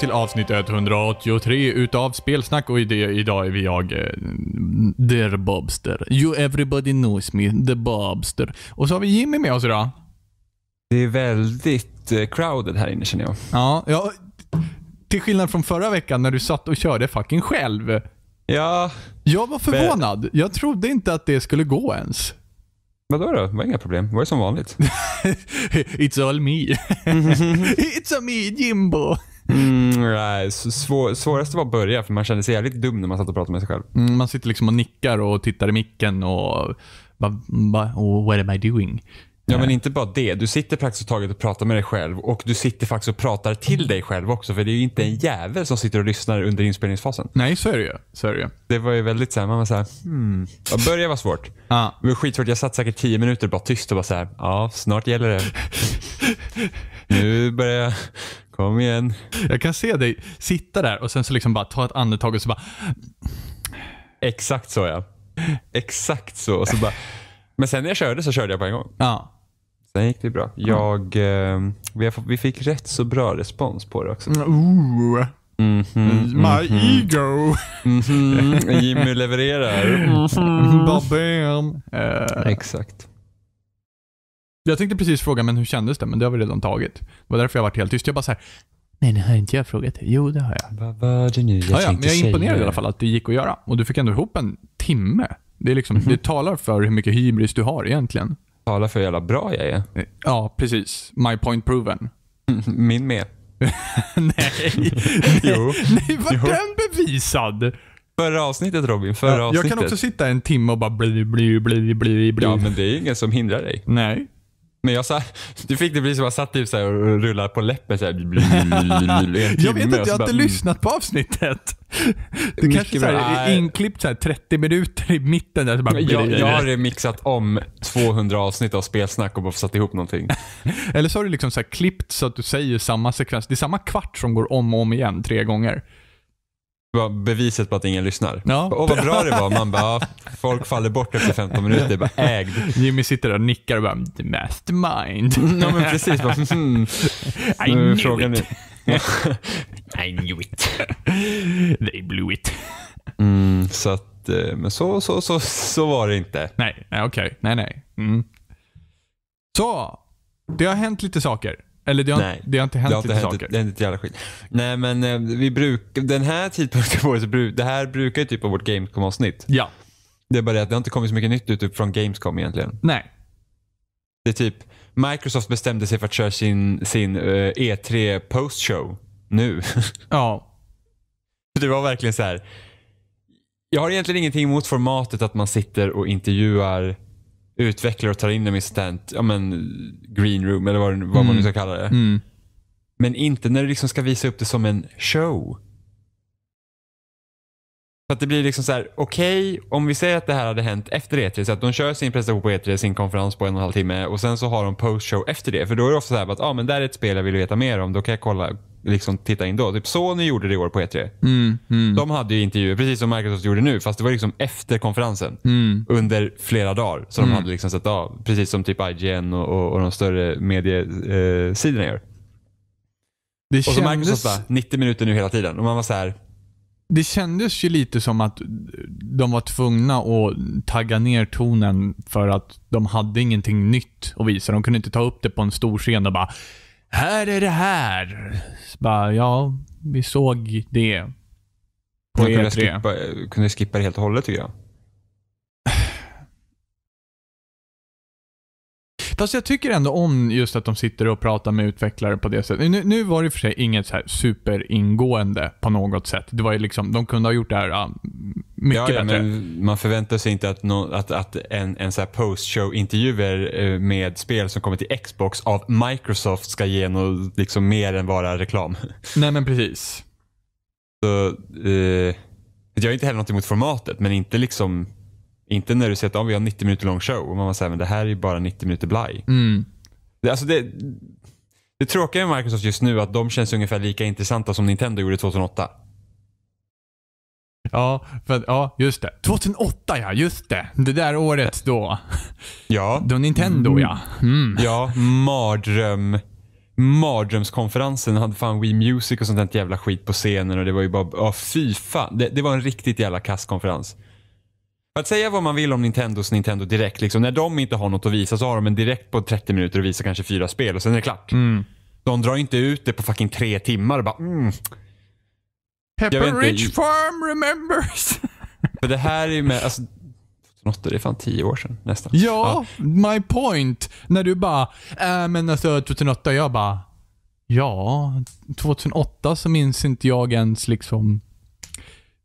till avsnitt 183 utav Spelsnack och idag är vi jag, eh, Der Bobster. You everybody knows me, The Bobster. Och så har vi Jimmy med oss idag. Det är väldigt eh, crowded här inne känner jag. Ja, ja, till skillnad från förra veckan när du satt och körde fucking själv. Ja. Jag var förvånad. Men... Jag trodde inte att det skulle gå ens. Vadå då? Det var inga problem. Det var ju som vanligt. It's all me. It's all me, Jimbo. Mm, nej, svår, svåraste var att börja, för man kände sig jävligt dum när man satt och pratade med sig själv. Mm, man sitter liksom och nickar och tittar i micken och, ba, ba, och what am I doing? Ja, men eh. inte bara det. Du sitter praktiskt taget och pratar med dig själv och du sitter faktiskt och pratar till dig själv också. För det är ju inte en jävel som sitter och lyssnar under inspelningsfasen. Nej, så är det ju. Så är det, ju. det var ju väldigt såhär, man var såhär, hmm. Att börja var svårt. Ah. Det var skitsvårt. Jag satt säkert tio minuter bara tyst och bara såhär, ja, snart gäller det. nu börjar jag Kom igen. Jag kan se dig sitta där och sen så liksom bara ta ett andetag och så bara... Exakt så ja. Exakt så. Och så bara... Men sen när jag körde så körde jag på en gång. Ja. Sen gick det bra. Jag, eh, vi, vi fick rätt så bra respons på det också. Mm, ooh. Mm -hmm, My mm -hmm. ego. Mm -hmm. Jimmy levererar. Mm -hmm. Mhm. Babben. Uh, eh. Exakt. Jag tänkte precis fråga, men hur kändes det? Men det har vi redan tagit. Det var därför jag varit helt tyst. Jag bara så här, Nej, det har inte jag frågat Jo, det har jag. Vad var det nu? Jag ja, ja, men jag är imponerad i alla fall att det gick att göra. Och du fick ändå ihop en timme. Det, är liksom, mm -hmm. det talar för hur mycket hybris du har egentligen. Talar för hur jävla bra jag är. Eh, ja, precis. My point proven. Mm, min med. Nej. jo. Nej, var jo. den bevisad? Förra avsnittet Robin, förra ja, avsnittet. Jag kan också sitta en timme och bara bli, bli, bli, bli, bli. Ja, men det är ju ingen som hindrar dig. Nej. Men jag sa, du fick det bli som att jag satt typ så och rullade på läppen. Så här, jag vet inte, jag har inte mm. lyssnat på avsnittet. Du kanske så här, inklippt så 30 minuter i mitten. Där, så bara, jag, jag har remixat om 200 avsnitt av spelsnack och bara satt ihop någonting. Eller så har du liksom så klippt så att du säger samma sekvens. Det är samma kvart som går om och om igen tre gånger beviset på att ingen lyssnar. Ja. Åh, vad bra det var. Man bara, folk faller bort efter 15 minuter. Bara, ägd. Jimmy sitter där och nickar och bara, the mastermind. Ja, men precis. Bara, hmm. I nu, knew it. I knew it. They blew it. Mm, så att, eh, men så, så, så, så var det inte. Nej, okej. Okay. Nej, nej. Mm. Så, det har hänt lite saker. Eller det har, Nej, det har inte hänt det har inte hänt, saker? det har inte ett jävla skit. Nej, men eh, vi bruk, den här tidpunkten på året, det här brukar ju typ vara vårt Gamescom-avsnitt. Ja. Det är bara det att det har inte kommit så mycket nytt ut typ från Gamescom egentligen. Nej. Det är typ, Microsoft bestämde sig för att köra sin, sin uh, eh, E3 postshow nu. ja. Det var verkligen så här. Jag har egentligen ingenting emot formatet att man sitter och intervjuar utvecklar och tar in dem i stent, ja men green room eller vad, vad man nu mm. ska kalla det. Mm. Men inte när du liksom ska visa upp det som en show. Så att det blir liksom så här: okej, okay, om vi säger att det här hade hänt efter E3, så att de kör sin presentation på E3, sin konferens på en och en halv timme och sen så har de postshow efter det. För då är det ofta såhär, ja ah, men där är ett spel jag vill veta mer om, då kan jag kolla, liksom titta in då. Typ Sony gjorde det i år på E3. Mm, mm. De hade ju intervjuer, precis som Microsoft gjorde nu, fast det var liksom efter konferensen. Mm. Under flera dagar. Så de mm. hade liksom sett av. Precis som typ IGN och, och, och de större mediesidorna gör. Det och kändes... så Microsoft bara, 90 minuter nu hela tiden. Och man var så här, det kändes ju lite som att de var tvungna att tagga ner tonen för att de hade ingenting nytt att visa. De kunde inte ta upp det på en stor scen och bara här är det här. Så bara, ja, vi såg det. På man kunde E3. skippa, kunde skippa det helt och hållet tycker jag. Fast jag tycker ändå om just att de sitter och pratar med utvecklare på det sättet. Nu, nu var det för sig inget så superingående på något sätt. Det var ju liksom, de kunde ha gjort det här mycket ja, ja, bättre. man förväntar sig inte att, no, att, att en, en så här post-show-intervjuer eh, med spel som kommer till Xbox av Microsoft ska ge något liksom mer än bara reklam. Nej, men precis. Så, eh, jag har inte heller något emot formatet, men inte liksom inte när du säger att om vi har 90 minuter lång show och man säger men det här är ju bara 90 minuter blaj. Mm. Det, alltså det, det tråkiga med Microsoft just nu är att de känns ungefär lika intressanta som Nintendo gjorde 2008. Ja, för, ja, just det. 2008 ja, just det. Det där året då. Ja. Då Nintendo mm. ja. Mm. Ja, mardröm. Mardrömskonferensen hade fan Wii Music och sånt där jävla skit på scenen och det var ju bara, ja fy fan. Det, det var en riktigt jävla konferens. För att säga vad man vill om Nintendos Nintendo Direkt, liksom, när de inte har något att visa så har de en direkt på 30 minuter och visar kanske fyra spel och sen är det klart. Mm. De drar inte ut det på fucking tre timmar och bara mm. Pepper Ridge Farm remembers. För det här är ju med, alltså, det är fan tio år sedan nästan. Ja, ja. my point. När du bara, äh, men alltså 2008, jag bara, ja, 2008 så minns inte jag ens liksom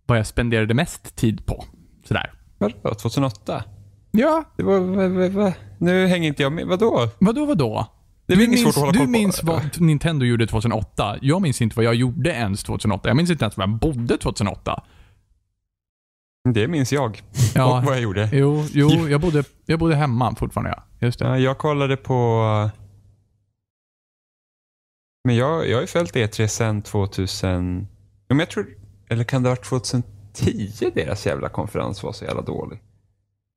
vad jag spenderade mest tid på. Sådär. Vadå, 2008? Ja, det var... Va, va, va. Nu hänger inte jag med. Vadå? Vadå, vadå? Det du minns, svårt att hålla du på. minns vad Nintendo gjorde 2008. Jag minns inte vad jag gjorde ens 2008. Jag minns inte ens var jag bodde 2008. Det minns jag. Ja. Och vad jag gjorde. Jo, jo jag, bodde, jag bodde hemma fortfarande. Ja. Just det. Jag kollade på... Men jag, jag har ju följt E3 sedan 2000... jag tror... Eller kan det ha varit 2000... 10 deras jävla konferens var så jävla dålig.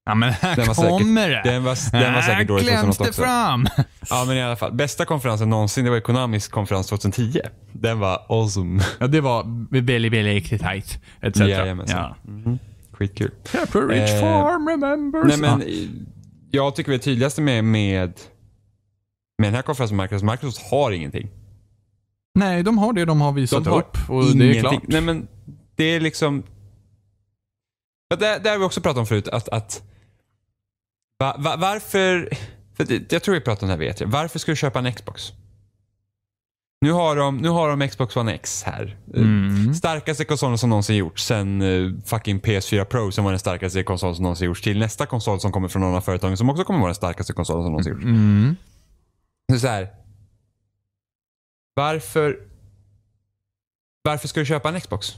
Ja men här den kommer säkert, det. Den var, den var säkert dålig 2008 det också. fram. Ja men i alla fall. Bästa konferensen någonsin, det var Ekonomisk konferens 2010. Den var awesome. Ja det var väldigt, väldigt riktigt tight. Etc. Jajamensan. Ja. Mm Skitkul. Pepper Rich eh, Farm remembers. Nej, men, ah. Jag tycker det tydligaste med, med, med den här konferensen Microsoft, Microsoft har ingenting. Nej, de har det de har visat de har upp. Och ingenting. det är klart. Nej, men det är liksom det, det har vi också pratat om förut. Att, att va, va, varför... Det, jag tror vi pratade om det här vet jag. Varför ska du köpa en Xbox? Nu har de, nu har de Xbox One X här. Mm. Starkaste konsolen som någonsin gjorts sen eh, fucking PS4 Pro som var den starkaste konsolen som någonsin gjorts till nästa konsol som kommer från någon av företagen som också kommer vara den starkaste konsolen som någonsin gjorts. Mm. så här, Varför... Varför ska du köpa en Xbox?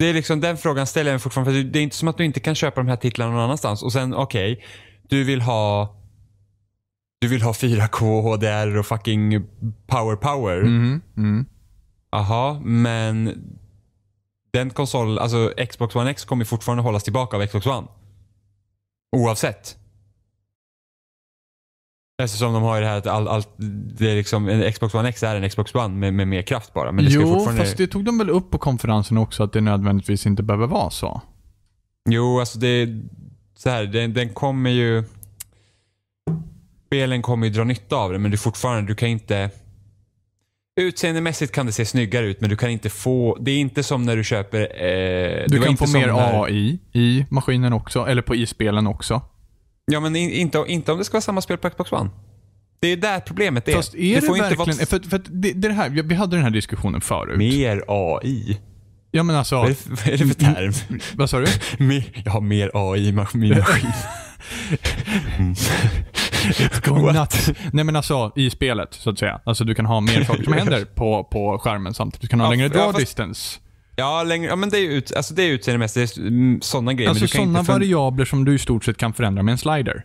Det är liksom, den frågan ställer jag mig fortfarande. För det är inte som att du inte kan köpa de här titlarna någon annanstans. Och sen, okej. Okay, du vill ha du vill ha 4K, HDR och fucking power power. Mm, mm. Aha, men den konsol, alltså Xbox One X kommer fortfarande hållas tillbaka av Xbox One. Oavsett. Eftersom alltså, de har ju det här att all, all, det är liksom, en Xbox One X är en Xbox One med, med mer kraft bara. Men det jo, fortfarande... fast det tog de väl upp på konferensen också att det nödvändigtvis inte behöver vara så? Jo, alltså det... Så här, den, den kommer ju... Spelen kommer ju dra nytta av det men du fortfarande, du kan inte... Utseendemässigt kan det se snyggare ut men du kan inte få... Det är inte som när du köper... Eh, du kan få mer när... AI i maskinen också, eller på i spelen också. Ja, men inte, inte om det ska vara samma spel på Xbox One. Det är där problemet är. Fast är det, det verkligen... Vara... För, för det, det här, vi hade den här diskussionen förut. Mer AI. Ja, men alltså... Vad är det, vad är det för mm, term? Mm, vad sa du? jag har mer AI i min maskin. mm. Nej men alltså i spelet så att säga. Alltså du kan ha mer saker som händer på, på skärmen samtidigt. Du kan ha ja, längre draw ja, fast... distance. Ja, längre, ja men det är, ut, alltså det är utseendemässigt. Mm, sådana grejer. Alltså sådana variabler som du i stort sett kan förändra med en slider.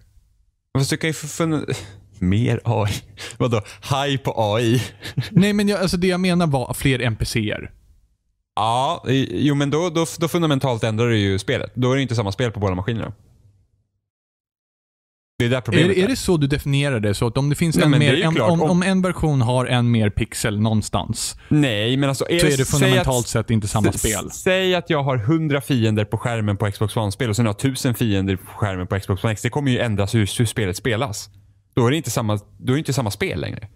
Fast du kan ju för, Mer AI? Vadå? High på AI? Nej, men jag, alltså det jag menar var fler NPCer. Ja, jo men då, då, då fundamentalt ändrar du ju spelet. Då är det inte samma spel på båda maskinerna. Det är där problemet är. Är det så du definierar det? Så att om det finns Nej, en mer, en, om, om, en version har en mer pixel någonstans. Nej, men alltså. Är så är det fundamentalt sett inte samma spel. Säg att jag har 100 fiender på skärmen på Xbox One-spel och sen har jag 1000 fiender på skärmen på Xbox One X. Det kommer ju ändras hur, hur spelet spelas. Då är det inte samma, då är inte samma spel längre.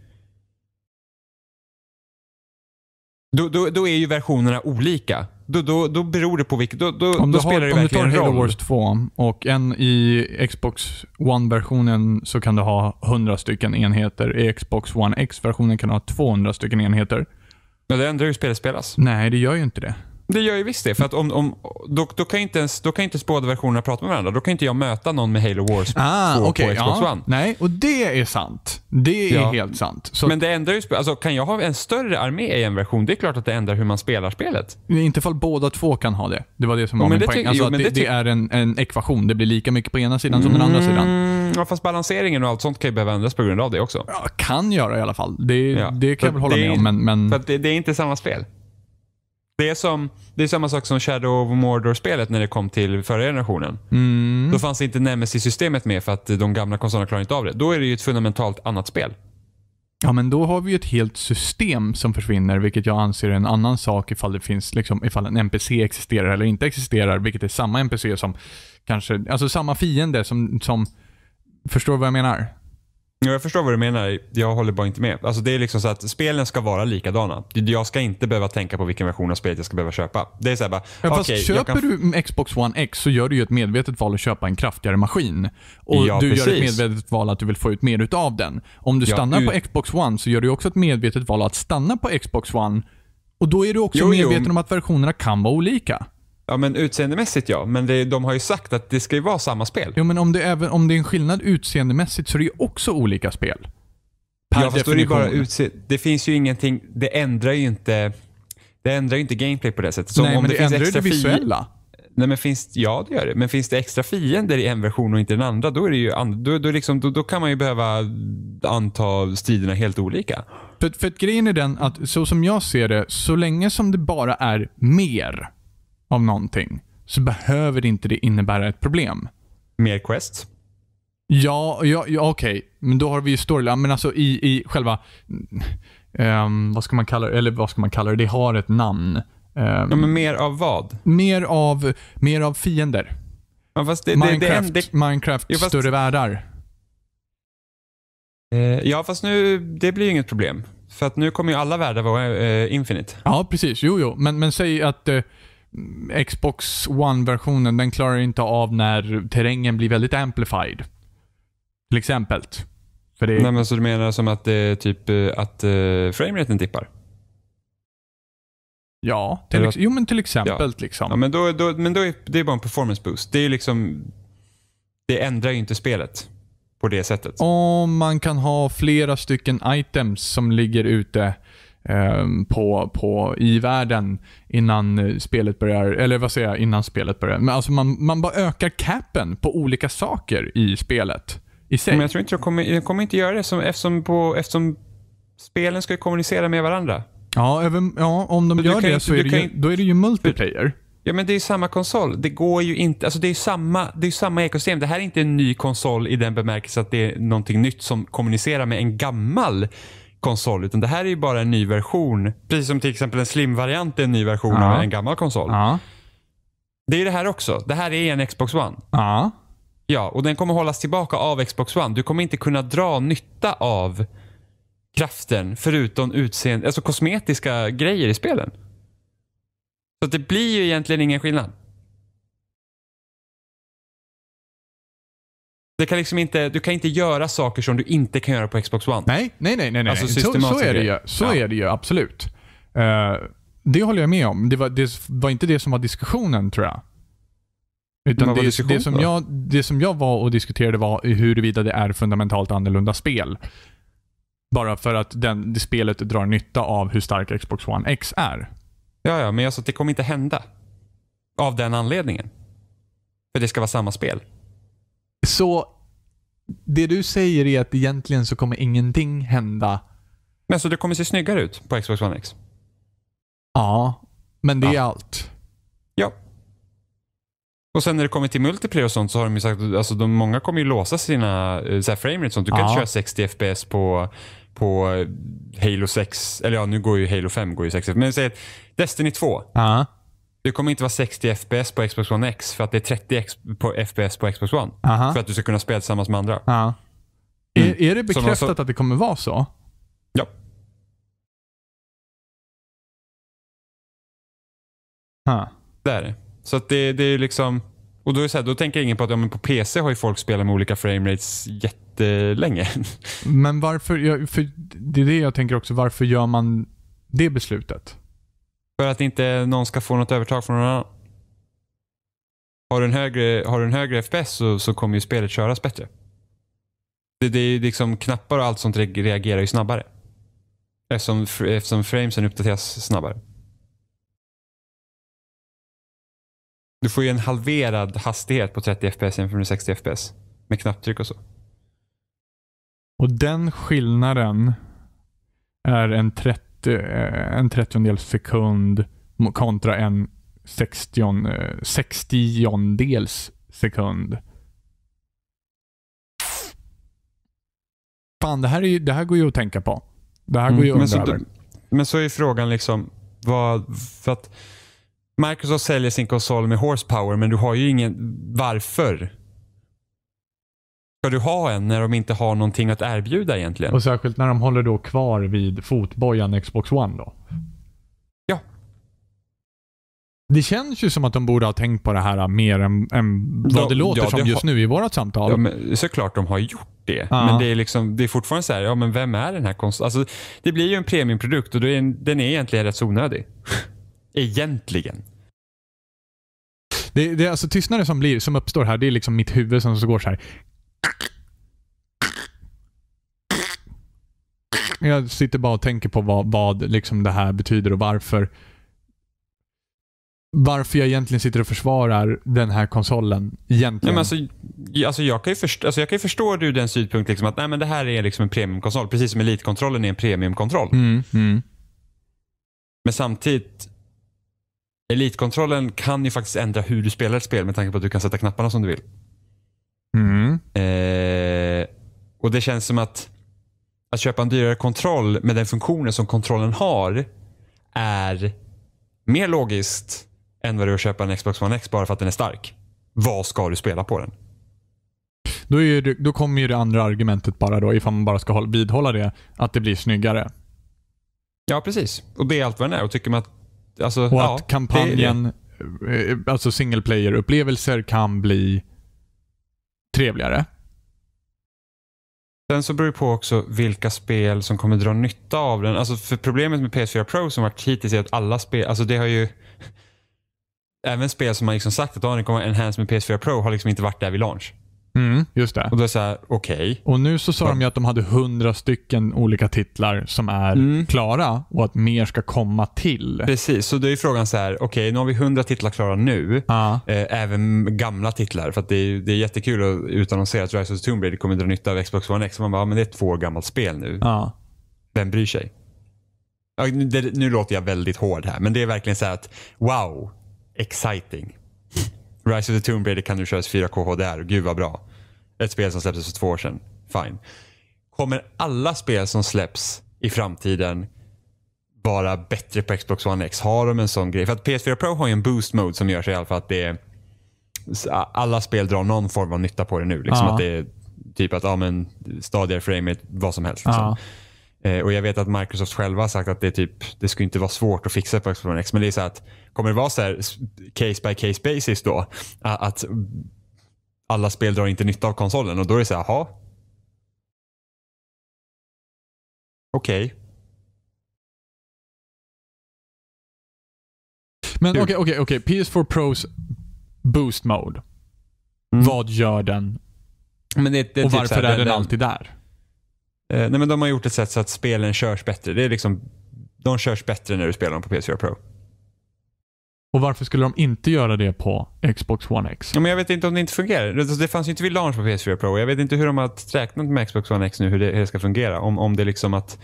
Då, då, då är ju versionerna olika då, då, då beror det på vilket. Då, då, om då spelar har, det verkligen roll. Om du tar Halo Wars 2 och en i Xbox One-versionen så kan du ha 100 stycken enheter. I Xbox One X-versionen kan du ha 200 stycken enheter. Men det ändrar ju hur spelet spelas. Nej, det gör ju inte det. Det gör ju visst det. För att om, om, då, då, kan inte ens, inte ens båda versionerna prata med varandra. Då kan inte jag möta någon med Halo Wars ah, 2 okay, på Xbox ja, One. Nej, och det är sant. Det är ja. helt sant. Så men det ändrar ju alltså, Kan jag ha en större armé i en version, det är klart att det ändrar hur man spelar spelet. Inte fall båda två kan ha det. Det var det som var min poäng. Alltså, jo, det, det, det, är en, en, ekvation. Det blir lika mycket på ena sidan mm, som den andra mm, sidan. fast balanseringen och allt sånt kan ju behöva ändras på grund av det också. Ja, kan göra i alla fall. Det, ja. det kan jag väl hålla med om. Men, men... För det, det är inte samma spel. Det är, som, det är samma sak som Shadow of Mordor-spelet när det kom till förra generationen. Mm. Då fanns inte Nemesis-systemet med för att de gamla konsolerna klarade inte av det. Då är det ju ett fundamentalt annat spel. Ja, men då har vi ju ett helt system som försvinner, vilket jag anser är en annan sak ifall det finns, liksom, ifall en NPC existerar eller inte existerar, vilket är samma NPC som kanske, alltså samma fiende som, som förstår du vad jag menar? Jag förstår vad du menar. Jag håller bara inte med. Alltså det är liksom så att spelen ska vara likadana. Jag ska inte behöva tänka på vilken version av spelet jag ska behöva köpa. Det är så här bara, ja, fast okay, köper kan... du Xbox One X så gör du ju ett medvetet val att köpa en kraftigare maskin. Och ja, du precis. gör ett medvetet val att du vill få ut mer utav den. Om du stannar ja, på Xbox One så gör du också ett medvetet val att stanna på Xbox One. Och då är du också jo, medveten jo. om att versionerna kan vara olika. Ja men utseendemässigt ja, men det, de har ju sagt att det ska ju vara samma spel. Jo men om det, även, om det är en skillnad utseendemässigt så är det ju också olika spel. Per ja, fast det, bara utse det finns ju ingenting, det ändrar ju inte, det ändrar ju inte gameplay på det sättet. Så Nej, om men det, det ändrar ju det visuella. Nej, men finns, ja, det gör det. Men finns det extra fiender i en version och inte i den andra, då, är det ju, då, då, liksom, då, då kan man ju behöva anta striderna helt olika. För, för grejen är den att så som jag ser det, så länge som det bara är mer av någonting så behöver inte det innebära ett problem. Mer quests? Ja, ja, ja okej. Okay. Men då har vi ju storyline. Men alltså i, i själva... Um, vad ska man kalla det? Eller vad ska man kalla det? Det har ett namn. Um, ja, men mer av vad? Mer av, mer av fiender. Ja, det, Minecraft, det, det, Minecraft ja, fast, större världar. Eh, ja, fast nu, det blir ju inget problem. För att nu kommer ju alla världar vara eh, infinite. Ja, precis. Jo, jo. Men, men säg att eh, Xbox One-versionen, den klarar inte av när terrängen blir väldigt amplified. Till exempel. För det... Nej, men så du menar som att det är typ eh, att uh, frameraten dippar? Ja, till ex... jo men till exempel. Ja. Liksom. Ja, men då, då, men då är det är bara en performance boost. Det är liksom, det ändrar ju inte spelet på det sättet. Om man kan ha flera stycken items som ligger ute Ehm, på, på, i världen innan eh, spelet börjar, eller vad säger jag, innan spelet börjar. Men alltså man, man bara ökar capen på olika saker i spelet i sig. Men jag tror inte jag kommer, jag kommer inte göra det som, eftersom, på, eftersom spelen ska kommunicera med varandra. Ja, även, ja om de så gör kan, det så är det, ju, då är det ju multiplayer. ja, men det är ju samma konsol. Det går ju inte, alltså det är samma, samma ekosystem. Det här är inte en ny konsol i den bemärkelsen att det är någonting nytt som kommunicerar med en gammal konsol. Utan det här är ju bara en ny version. Precis som till exempel en slim-variant är en ny version ja. av en gammal konsol. Ja. Det är det här också. Det här är en Xbox One. Ja. Ja, och den kommer hållas tillbaka av Xbox One. Du kommer inte kunna dra nytta av kraften förutom utseende, alltså kosmetiska grejer i spelen. Så det blir ju egentligen ingen skillnad. Det kan liksom inte, du kan inte göra saker som du inte kan göra på Xbox One. Nej, nej, nej. nej, nej. Alltså så, så, är det ju. Så ja. är det ju absolut. Uh, det håller jag med om. Det var, det var, inte det som var diskussionen tror jag. Utan det, det, som jag, det som jag var och diskuterade var huruvida det är fundamentalt annorlunda spel. Bara för att den, det spelet drar nytta av hur stark Xbox One X är. Ja, ja, men jag sa att det kommer inte hända. Av den anledningen. För det ska vara samma spel. Så det du säger är att egentligen så kommer ingenting hända. Men så det kommer se snyggare ut på Xbox One X? Ja, men det ja. är allt. Ja. Och sen när det kommer till multiplayer och sånt så har de ju sagt att alltså, många kommer ju låsa sina eh, så här, framerate sånt. Du kan ja. köra 60 FPS på, på eh, Halo 6. Eller ja, nu går ju Halo 5 går ju 60 Men säg att Destiny 2. Ja det kommer inte vara 60 FPS på Xbox One X för att det är 30 på FPS på Xbox One. Aha. För att du ska kunna spela tillsammans med andra. Mm. Är, är det bekräftat så, att det kommer vara så? Ja. Huh. Det är det. Så att det, det är liksom... Och då, är så här, då tänker ingen på att ja, men på PC har ju folk spelat med olika framerates jättelänge. Men varför, för det är det jag tänker också, varför gör man det beslutet? För att inte någon ska få något övertag från någon annan. Har du en högre, har du en högre FPS så, så kommer ju spelet köras bättre. Det, det är liksom knappar och allt sånt reagerar ju snabbare. Eftersom, eftersom framesen uppdateras snabbare. Du får ju en halverad hastighet på 30 FPS jämfört med 60 FPS. Med knapptryck och så. Och den skillnaden är en 30 Eh, en trettiondel sekund kontra en sextion, eh, sextiondels sekund. Fan, det här, är, det här går ju att tänka på. Det här går ju mm, men så, över. Men så är frågan liksom, vad, för att Microsoft säljer sin konsol med horsepower, men du har ju ingen... Varför? ska du ha en när de inte har någonting att erbjuda egentligen? Och särskilt när de håller då kvar vid fotbojan Xbox One då. Ja. Det känns ju som att de borde ha tänkt på det här mer än, än vad ja, det låter ja, som just nu i vårt samtal. Ja, men, såklart de har gjort det. Ja. Men det är, liksom, det är fortfarande så här, ja men vem är den här konsolen? Alltså, det blir ju en premiumprodukt och är, den är egentligen rätt så onödig. egentligen. Det, det, alltså tystnaden som, blir, som uppstår här, det är liksom mitt huvud som går så här. jag sitter bara och tänker på vad, vad liksom det här betyder och varför varför jag egentligen sitter och försvarar den här konsolen. Egentligen. Nej, men alltså, alltså jag kan ju förstå, alltså jag kan förstå du den synpunkt liksom att nej, men det här är liksom en premiumkonsol. Precis som elitkontrollen är en premiumkontroll. Mm, mm. Men samtidigt, elitkontrollen kan ju faktiskt ändra hur du spelar ett spel med tanke på att du kan sätta knapparna som du vill. Mm. Eh, och det känns som att att köpa en dyrare kontroll med den funktionen som kontrollen har är mer logiskt än vad det är att köpa en Xbox One X bara för att den är stark. Vad ska du spela på den? Då, är det, då kommer ju det andra argumentet bara då, ifall man bara ska vidhålla det, att det blir snyggare. Ja, precis. Och det är allt vad den är. Och, tycker man att, alltså, och ja, att kampanjen, det det. Eh, alltså single player-upplevelser kan bli trevligare. Sen så beror det på också vilka spel som kommer dra nytta av den. Alltså för problemet med PS4 Pro som varit hittills är att alla spel, alltså det har ju även spel som man liksom sagt att de det kommer enhance med PS4 Pro har liksom inte varit där vid launch. Mm, just det. Och då är så här, Okay. Och nu så sa ja. de ju att de hade hundra stycken olika titlar som är mm. klara och att mer ska komma till. Precis, så då är frågan så här, okej, okay, nu har vi hundra titlar klara nu. Ah. Eh, även gamla titlar. För det, är, det är jättekul att utannonsera att Rise of the Tomb Raider kommer dra nytta av Xbox One X. Man bara, men det är ett två år gammalt spel nu. Ah. Vem bryr sig? Nu låter jag väldigt hård här, men det är verkligen så här att wow, exciting. Rise of the Tomb Raider kan nu köras 4K HDR, gud vad bra ett spel som släpptes för två år sedan. Fine. Kommer alla spel som släpps i framtiden vara bättre på Xbox One X? Har de en sån grej? För att PS4 Pro har ju en boost mode som gör sig i alla fall att det är, alla spel drar någon form av nytta på det nu. Liksom ja. Att det är typ att ja, men, stadigare frame vad som helst. Liksom. Ja. Eh, och Jag vet att Microsoft själva har sagt att det, typ, det skulle inte vara svårt att fixa på Xbox One X. Men det är så att, kommer det vara så här case by case basis då? Att, att alla spel drar inte nytta av konsolen och då är det så här, jaha. Okej. Okay. Men okej, okay, okej, PS4 Pros Boost Mode. Mm. Vad gör den? Men det, det och typ varför typ här, är den, den alltid där? Eh, nej men de har gjort ett sätt så att spelen körs bättre. Det är liksom, de körs bättre när du spelar dem på PS4 Pro. Och varför skulle de inte göra det på Xbox One X? Ja, men jag vet inte om det inte fungerar. Alltså, det fanns ju inte vid launch på PS4 Pro. Jag vet inte hur de har räknat med Xbox One X nu, hur det, hur det ska fungera. Om, om det liksom att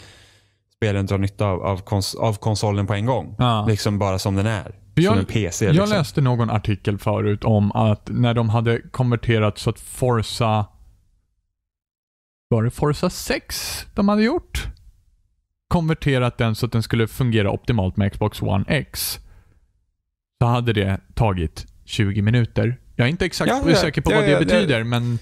spelen drar nytta av, av, kons, av konsolen på en gång. Ja. Liksom bara som den är. Jag, som en PC. Liksom. Jag läste någon artikel förut om att när de hade konverterat så att Forza... Var det Forza 6 de hade gjort? Konverterat den så att den skulle fungera optimalt med Xbox One X så hade det tagit 20 minuter. Jag är inte exakt ja, ja, säker på ja, vad det betyder, men...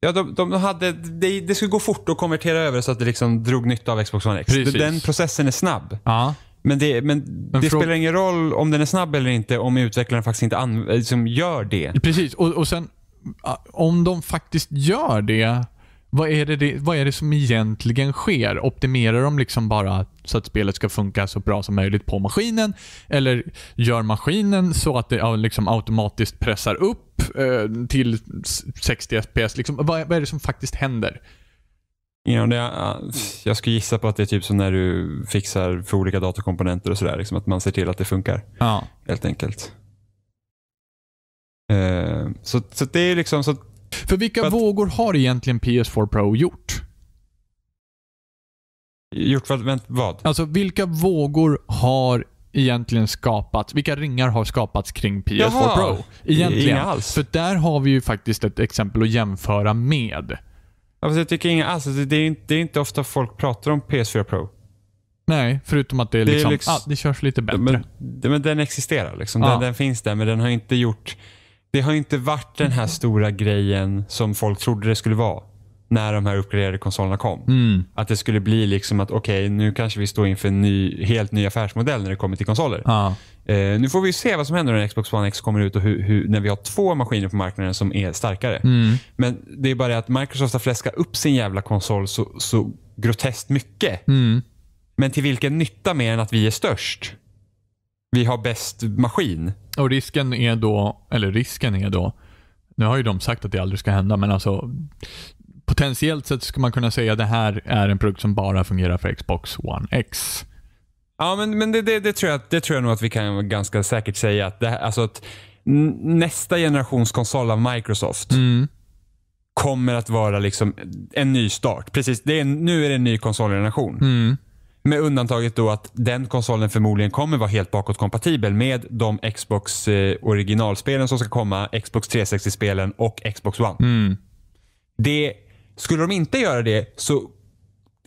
Ja, de, de hade, det, det skulle gå fort att konvertera över så att det liksom drog nytta av Xbox One X. Precis. Den processen är snabb. Ja. Men det, men, men det spelar ingen roll om den är snabb eller inte om utvecklaren faktiskt inte eh, liksom gör det. Precis, och, och sen om de faktiskt gör det vad är, det, vad är det som egentligen sker? Optimerar de liksom bara så att spelet ska funka så bra som möjligt på maskinen? Eller gör maskinen så att det liksom automatiskt pressar upp eh, till 60 FPS? Liksom, vad, vad, är det som faktiskt händer? Ja, det, jag skulle gissa på att det är typ som när du fixar för olika datorkomponenter och sådär. Liksom att man ser till att det funkar. Ja. Helt enkelt. Eh, så, så det är liksom så för vilka för att, vågor har egentligen PS4 Pro gjort? Gjort för vänt, vad? Alltså vilka vågor har egentligen skapats, vilka ringar har skapats kring PS4 Jaha, Pro? Egentligen. Inga alls. För där har vi ju faktiskt ett exempel att jämföra med. Alltså, jag tycker inga alls. Alltså, det är, inte, det är inte ofta folk pratar om PS4 Pro. Nej, förutom att det, är det liksom, är liksom, ah, det körs lite bättre. Men, men den existerar liksom. Ja. Den, den, finns där, men den har inte gjort det har inte varit den här stora grejen som folk trodde det skulle vara när de här uppgraderade konsolerna kom. Mm. Att det skulle bli liksom att okej, okay, nu kanske vi står inför en ny, helt ny affärsmodell när det kommer till konsoler. Ah. Eh, nu får vi se vad som händer när Xbox One X kommer ut och hur, hur, när vi har två maskiner på marknaden som är starkare. Mm. Men det är bara det att Microsoft har fläskat upp sin jävla konsol så, så groteskt mycket. Mm. Men till vilken nytta mer än att vi är störst? Vi har bäst maskin. Och risken är då, eller risken är då, nu har ju de sagt att det aldrig ska hända, men alltså potentiellt sett skulle man kunna säga att det här är en produkt som bara fungerar för Xbox One X. Ja, men, men det, det, det tror jag, det tror jag nog att vi kan ganska säkert säga. Att, det, alltså att nästa generations konsol av Microsoft mm. kommer att vara liksom en ny start. Precis, det är, nu är det en ny konsolgeneration. Mm. Med undantaget då att den konsolen förmodligen kommer vara helt bakåtkompatibel med de Xbox eh, originalspelen som ska komma, Xbox 360-spelen och Xbox One. Mm. Det, skulle de inte göra det så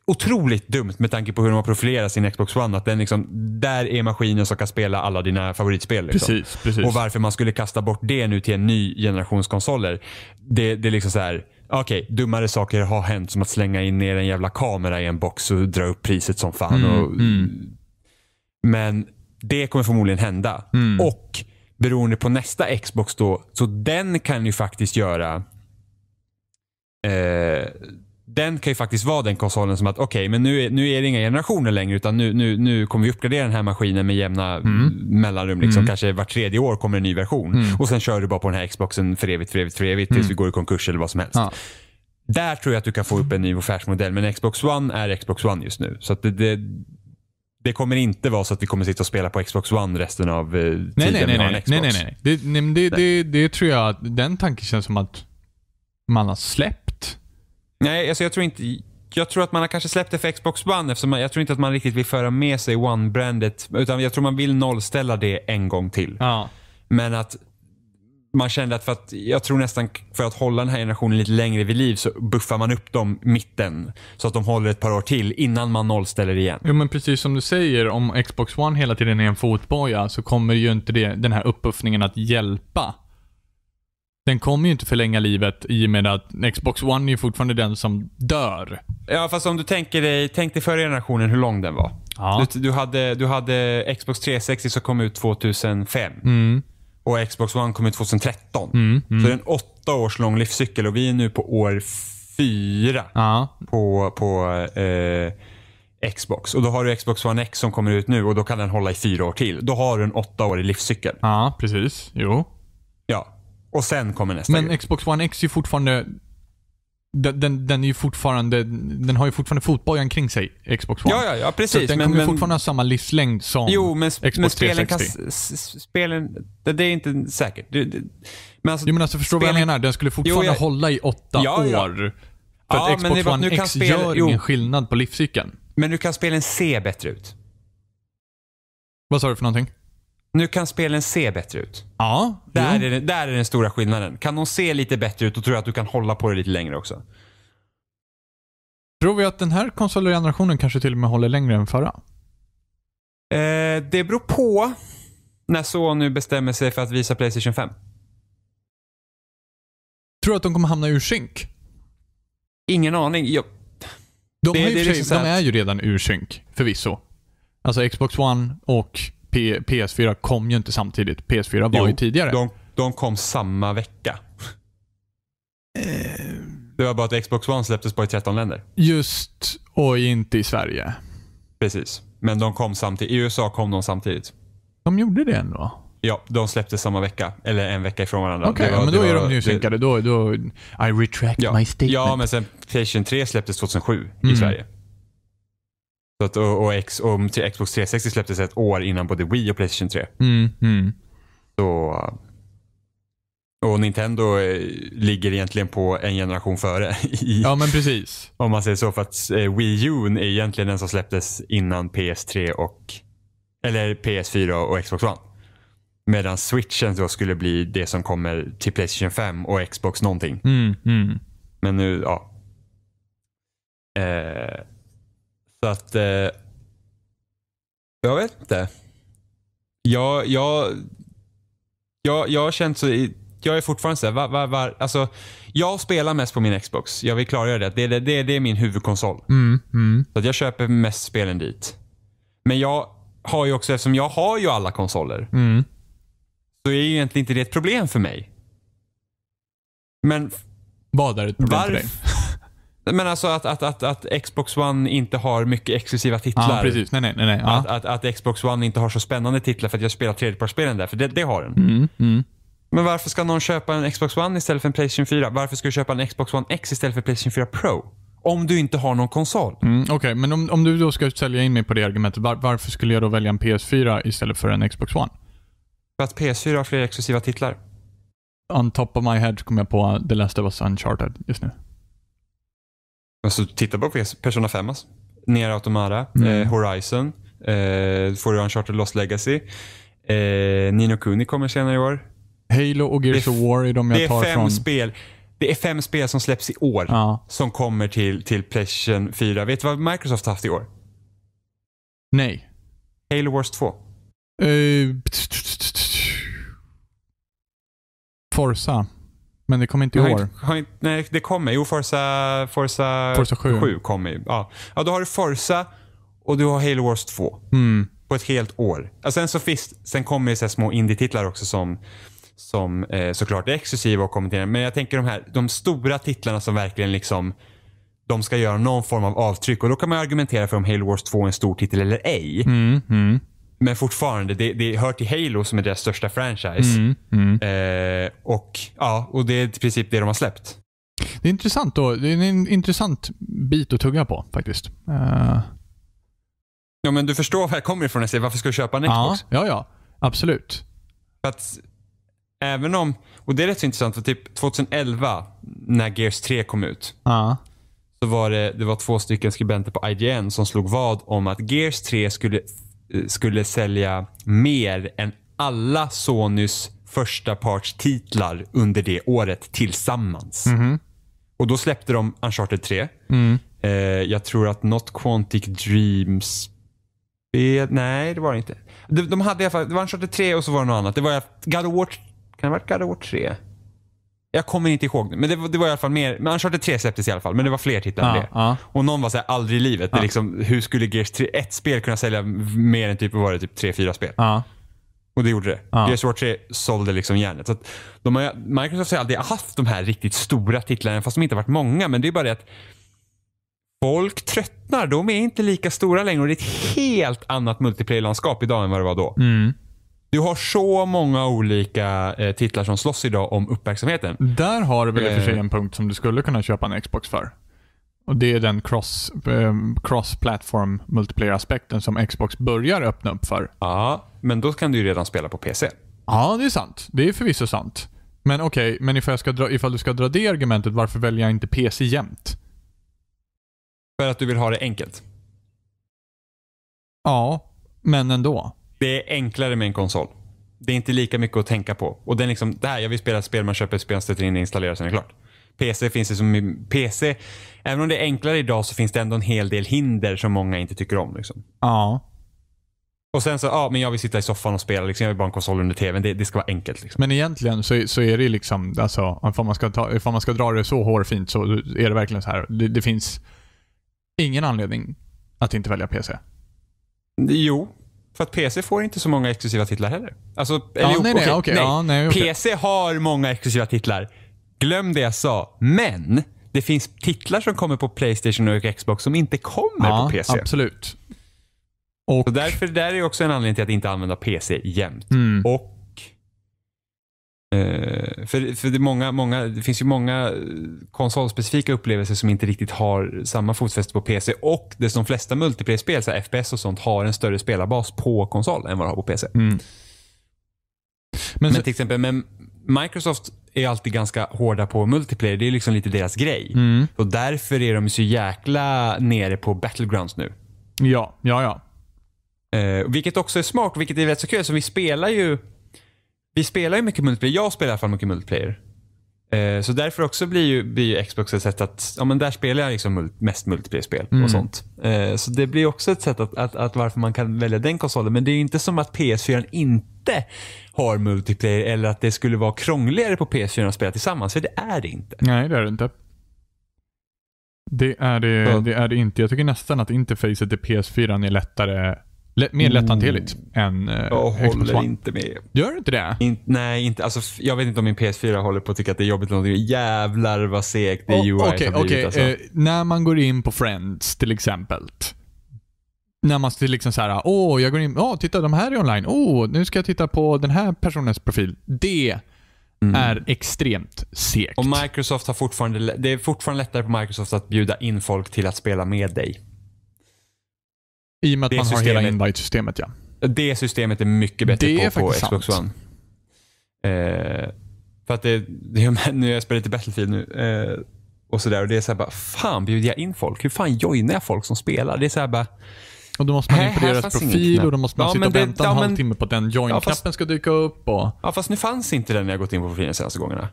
otroligt dumt med tanke på hur de har profilerat sin Xbox One. Att den liksom, där är maskinen som kan spela alla dina favoritspel. Liksom. Precis, precis. Och varför man skulle kasta bort det nu till en ny generations konsoler. Det, det är liksom så här Okej, okay, dummare saker har hänt som att slänga in ner en jävla kamera i en box och dra upp priset som fan. Mm, och, mm. Men det kommer förmodligen hända. Mm. Och beroende på nästa Xbox då, så den kan ju faktiskt göra eh, den kan ju faktiskt vara den konsolen som att okej, okay, men nu är, nu är det inga generationer längre utan nu, nu, nu kommer vi uppgradera den här maskinen med jämna mm. mellanrum. Liksom. Mm. Kanske vart tredje år kommer en ny version mm. och sen kör du bara på den här Xboxen för evigt, för evigt, för evigt tills mm. vi går i konkurs eller vad som helst. Ja. Där tror jag att du kan få upp en ny affärsmodell, men Xbox One är Xbox One just nu. Så det, det, det, kommer inte vara så att vi kommer sitta och spela på Xbox One resten av eh, tiden nej, nej, nej, vi har en Xbox. Nej, nej, nej. Det, nej, det, nej. det, det tror jag, den tanken känns som att man har släppt Nej, alltså jag tror inte... Jag tror att man har kanske släppt det för Xbox One eftersom man, jag tror inte att man riktigt vill föra med sig One-brandet. Utan jag tror man vill nollställa det en gång till. Ja. Men att man kände att, för att, jag tror nästan för att hålla den här generationen lite längre vid liv så buffar man upp dem mitten. Så att de håller ett par år till innan man nollställer igen. Jo men precis som du säger, om Xbox One hela tiden är en fotboja så kommer ju inte det, den här uppbuffningen att hjälpa den kommer ju inte förlänga livet i och med att Xbox One är fortfarande den som dör. Ja, fast om du tänker dig, tänk dig förra generationen hur lång den var. Ja. Du, du, hade, du hade Xbox 360 som kom ut 2005. Mm. Och Xbox One kom ut 2013. Mm, mm. Så det är en åtta års lång livscykel och vi är nu på år fyra ja. på, på eh, Xbox. Och Då har du Xbox One X som kommer ut nu och då kan den hålla i fyra år till. Då har du en åtta årig livscykel. Ja, precis. Jo. Och sen kommer nästa Men grej. Xbox One X är ju fortfarande den, den, den, är ju fortfarande, den har ju fortfarande fotbojan kring sig, Xbox One. Ja, ja, ja precis. Så den men, kommer men, fortfarande ha samma livslängd som jo, men, Xbox men spelen 360. Kan, spelen, det är inte säkert. Det, det, men alltså, jo, men alltså förstår du vad jag menar? Den skulle fortfarande jo, jag, hålla i åtta ja, ja. år. För ja, att Xbox men det, One nu X spela, gör jo. ingen skillnad på livscykeln. Men nu kan spelen se bättre ut. Vad sa du för någonting? Nu kan spelen se bättre ut. Ja. Där, jo. är, där är den stora skillnaden. Kan de se lite bättre ut, då tror jag att du kan hålla på det lite längre också. Tror vi att den här konsolgenerationen kanske till och med håller längre än förra? Eh, det beror på när Sony bestämmer sig för att visa Playstation 5. Tror du att de kommer hamna ur synk? Ingen aning. Jag... De, det, är, det är, liksom de är ju redan ur synk, förvisso. Alltså Xbox One och P PS4 kom ju inte samtidigt. PS4 var jo, ju tidigare. De, de kom samma vecka. Eh. Det var bara att Xbox One släpptes bara i 13 länder. Just, och inte i Sverige. Precis. Men de kom samtidigt. I USA kom de samtidigt. De gjorde det ändå? Ja, de släpptes samma vecka. Eller en vecka ifrån varandra. Okej, okay, men då är de nysynkade. Då, då, I retract ja. my statement. Ja, men sen Playstation 3 släpptes 2007 mm. i Sverige. Så att, och, och, X, och Xbox 360 släpptes ett år innan både Wii och Playstation 3. Mm, mm. Så, och Nintendo eh, ligger egentligen på en generation före. I, ja, men precis. Om man säger så. För att eh, Wii U är egentligen den som släpptes innan PS3 och eller PS4 och Xbox One. Medan switchen då skulle bli det som kommer till Playstation 5 och Xbox någonting. Mm, mm. Men nu, ja. Eh, så att... Eh, jag vet inte. Jag, jag, jag, jag har känt så... I, jag är fortfarande såhär, var, var, var, alltså, jag spelar mest på min Xbox. Jag vill klargöra det. Det, det, det, det är min huvudkonsol. Mm, mm. Så jag köper mest spelen dit. Men jag har ju också, eftersom jag har ju alla konsoler. Mm. Så är ju egentligen inte det ett problem för mig. Men... Vad är ett problem för dig? Men alltså att, att, att, att Xbox One inte har mycket exklusiva titlar. Ja, precis. Nej, nej, nej. nej. Ja. Att, att, att, Xbox One inte har så spännande titlar för att jag spelar tredjepartsspelen där, för det, det har den. Mm, mm. Men varför ska någon köpa en Xbox One istället för en Playstation 4? Varför ska du köpa en Xbox One X istället för Playstation 4 Pro? Om du inte har någon konsol. Mm, Okej, okay. men om, om du då ska sälja in mig på det argumentet, var, varför skulle jag då välja en PS4 istället för en Xbox One? För att PS4 har fler exklusiva titlar. On top of my head kom jag på The Last of Us Uncharted just nu. Alltså, titta bara på Persona 5. Alltså. Nier Automata, mm. eh, Horizon, eh, får du Uncharted Lost Legacy. Eh, Nino Kuni kommer senare i år. Halo och Gears of War är de jag tar från... Det är fem från... spel. Det är fem spel som släpps i år ja. som kommer till, till Playstation 4. Vet du vad Microsoft har haft i år? Nej. Halo Wars 2. Uh, eh, Forza. Men det kommer inte i år. Inte, nej, det kommer. Jo, Forza, Forza, Forza 7. 7 kommer ja. ja, då har du Forza och du har Halo Wars 2. Mm. På ett helt år. Ja, sen, så finns, sen kommer ju så små indie-titlar också som, som eh, såklart är exklusiva och kommenterar. Men jag tänker de här de stora titlarna som verkligen liksom de ska göra någon form av avtryck. Och Då kan man argumentera för om Halo Wars 2 är en stor titel eller ej. Mm, mm. Men fortfarande, det, det hör till Halo som är deras största franchise. Mm, mm. Eh, och, ja, och det är i princip det de har släppt. Det är intressant då. Det är en intressant bit att tugga på faktiskt. Uh... Ja, men du förstår var jag kommer ifrån när jag säger varför ska du köpa en Xbox? Ja, ja, ja. absolut. För att även om, och det är rätt så intressant för typ 2011 när Gears 3 kom ut. Ja. Så var det, det var två stycken skribenter på IGN som slog vad om att Gears 3 skulle skulle sälja mer än alla Sonys första parts titlar under det året tillsammans. Mm. Och då släppte de Uncharted 3. Mm. Eh, jag tror att Not Quantic Dreams Nej, det var det inte. De, de hade i alla fall, det var Uncharted 3 och så var det något annat. Det var God of War, kan det ha varit God of War 3? Jag kommer inte ihåg, men det var, det var i alla fall mer. Men Uncharted 3 släpptes i alla fall, men det var fler titlar än det. Och någon var såhär, aldrig i livet. Det liksom, hur skulle Gears 3, ett spel kunna sälja mer än typ, var det, typ 3-4 spel? Och det gjorde det. Ja. Gears War 3 sålde liksom järnet. Så de har, Microsoft har alltid haft de här riktigt stora titlarna, fast de inte varit många. Men det är bara det att folk tröttnar. De är inte lika stora längre och det är ett helt annat multiplayer-landskap idag än vad det var då. Mm. Du har så många olika eh, titlar som slåss idag om uppmärksamheten. Där har du väl i och för sig eh. en punkt som du skulle kunna köpa en Xbox för. Och Det är den cross, eh, cross-platform multiplayer-aspekten som Xbox börjar öppna upp för. Ja, men då kan du ju redan spela på PC. Ja, det är sant. Det är förvisso sant. Men okej, okay, men ifall, jag ska dra, ifall du ska dra det argumentet, varför väljer jag inte PC jämt? För att du vill ha det enkelt. Ja, men ändå. Det är enklare med en konsol. Det är inte lika mycket att tänka på. Och den liksom, det här, jag vill spela ett spel, man köper ett spel, sätter in det, installerar, sen är det klart. PC finns det som PC. Även om det är enklare idag så finns det ändå en hel del hinder som många inte tycker om. Liksom. Ja. Och sen så, ja men jag vill sitta i soffan och spela. Liksom, jag vill bara ha en konsol under tvn. Det, det ska vara enkelt. Liksom. Men egentligen så, så är det ju liksom, alltså, ifall man, ska ta, ifall man ska dra det så hårfint så är det verkligen så här. Det, det finns ingen anledning att inte välja PC. Jo, för att PC får inte så många exklusiva titlar heller. Alltså, eller, ja, nej, nej, okay, nej. Ja, nej okay. PC har många exklusiva titlar. Glöm det jag sa. Men det finns titlar som kommer på Playstation och Xbox som inte kommer ja, på PC. Absolut. Och... Så därför där är också en anledning till att inte använda PC jämt. Mm. Och Eh, för, för det, många, många, det finns ju många eh, konsolspecifika upplevelser som inte riktigt har samma fotfäste på PC och det de flesta multiplayer-spel, FPS och sånt, har en större spelarbas på konsol än vad det har på PC. Mm. Men, men till exempel, men Microsoft är alltid ganska hårda på multiplayer. Det är liksom lite deras grej. Mm. Och därför är de så jäkla nere på Battlegrounds nu. Ja, ja, ja. Eh, vilket också är smart, vilket är rätt så kul. Så vi spelar ju vi spelar ju mycket multiplayer. Jag spelar i alla fall mycket multiplayer. Eh, så därför också blir ju, blir ju Xbox ett sätt att, ja men där spelar jag liksom mest multiplayer-spel mm. och sånt. Eh, så det blir också ett sätt att, att, att, varför man kan välja den konsolen. Men det är ju inte som att PS4 inte har multiplayer eller att det skulle vara krångligare på PS4 att spela tillsammans. För det är det inte. Nej, det är det inte. Det är det, det, är det inte. Jag tycker nästan att interfacet i PS4 är lättare mer mm. lätthanterligt än eh, Jag Xbox håller One. inte med. Gör du inte det? In, nej, inte, alltså, jag vet inte om min PS4 håller på att tycka att det är jobbigt eller någonting. Jävlar vad segt det är oh, UI okay, har blivit. Okay. Alltså. Eh, när man går in på Friends till exempel. När man liksom såhär, åh, oh, jag går in, åh, oh, titta de här är online, åh, oh, nu ska jag titta på den här personens profil. Det Mm. är extremt segt. Och Microsoft har fortfarande, det är fortfarande lättare på Microsoft att bjuda in folk till att spela med dig. I och med att man systemet, har hela invite-systemet ja. Det systemet är mycket bättre det på, på Xbox sant. One. Eh, för att det, det, nu jag spelar lite Battlefield nu eh, och sådär och det är såhär bara, fan bjuder jag in folk? Hur fan joinar jag folk som spelar? Det är såhär bara, och då måste man in på deras profil och då måste man ja, sitta och det, vänta en halvtimme på att den join-knappen ja, ska dyka upp. Och... Ja, fast nu fanns inte den när jag gått in på profilen senaste gångerna.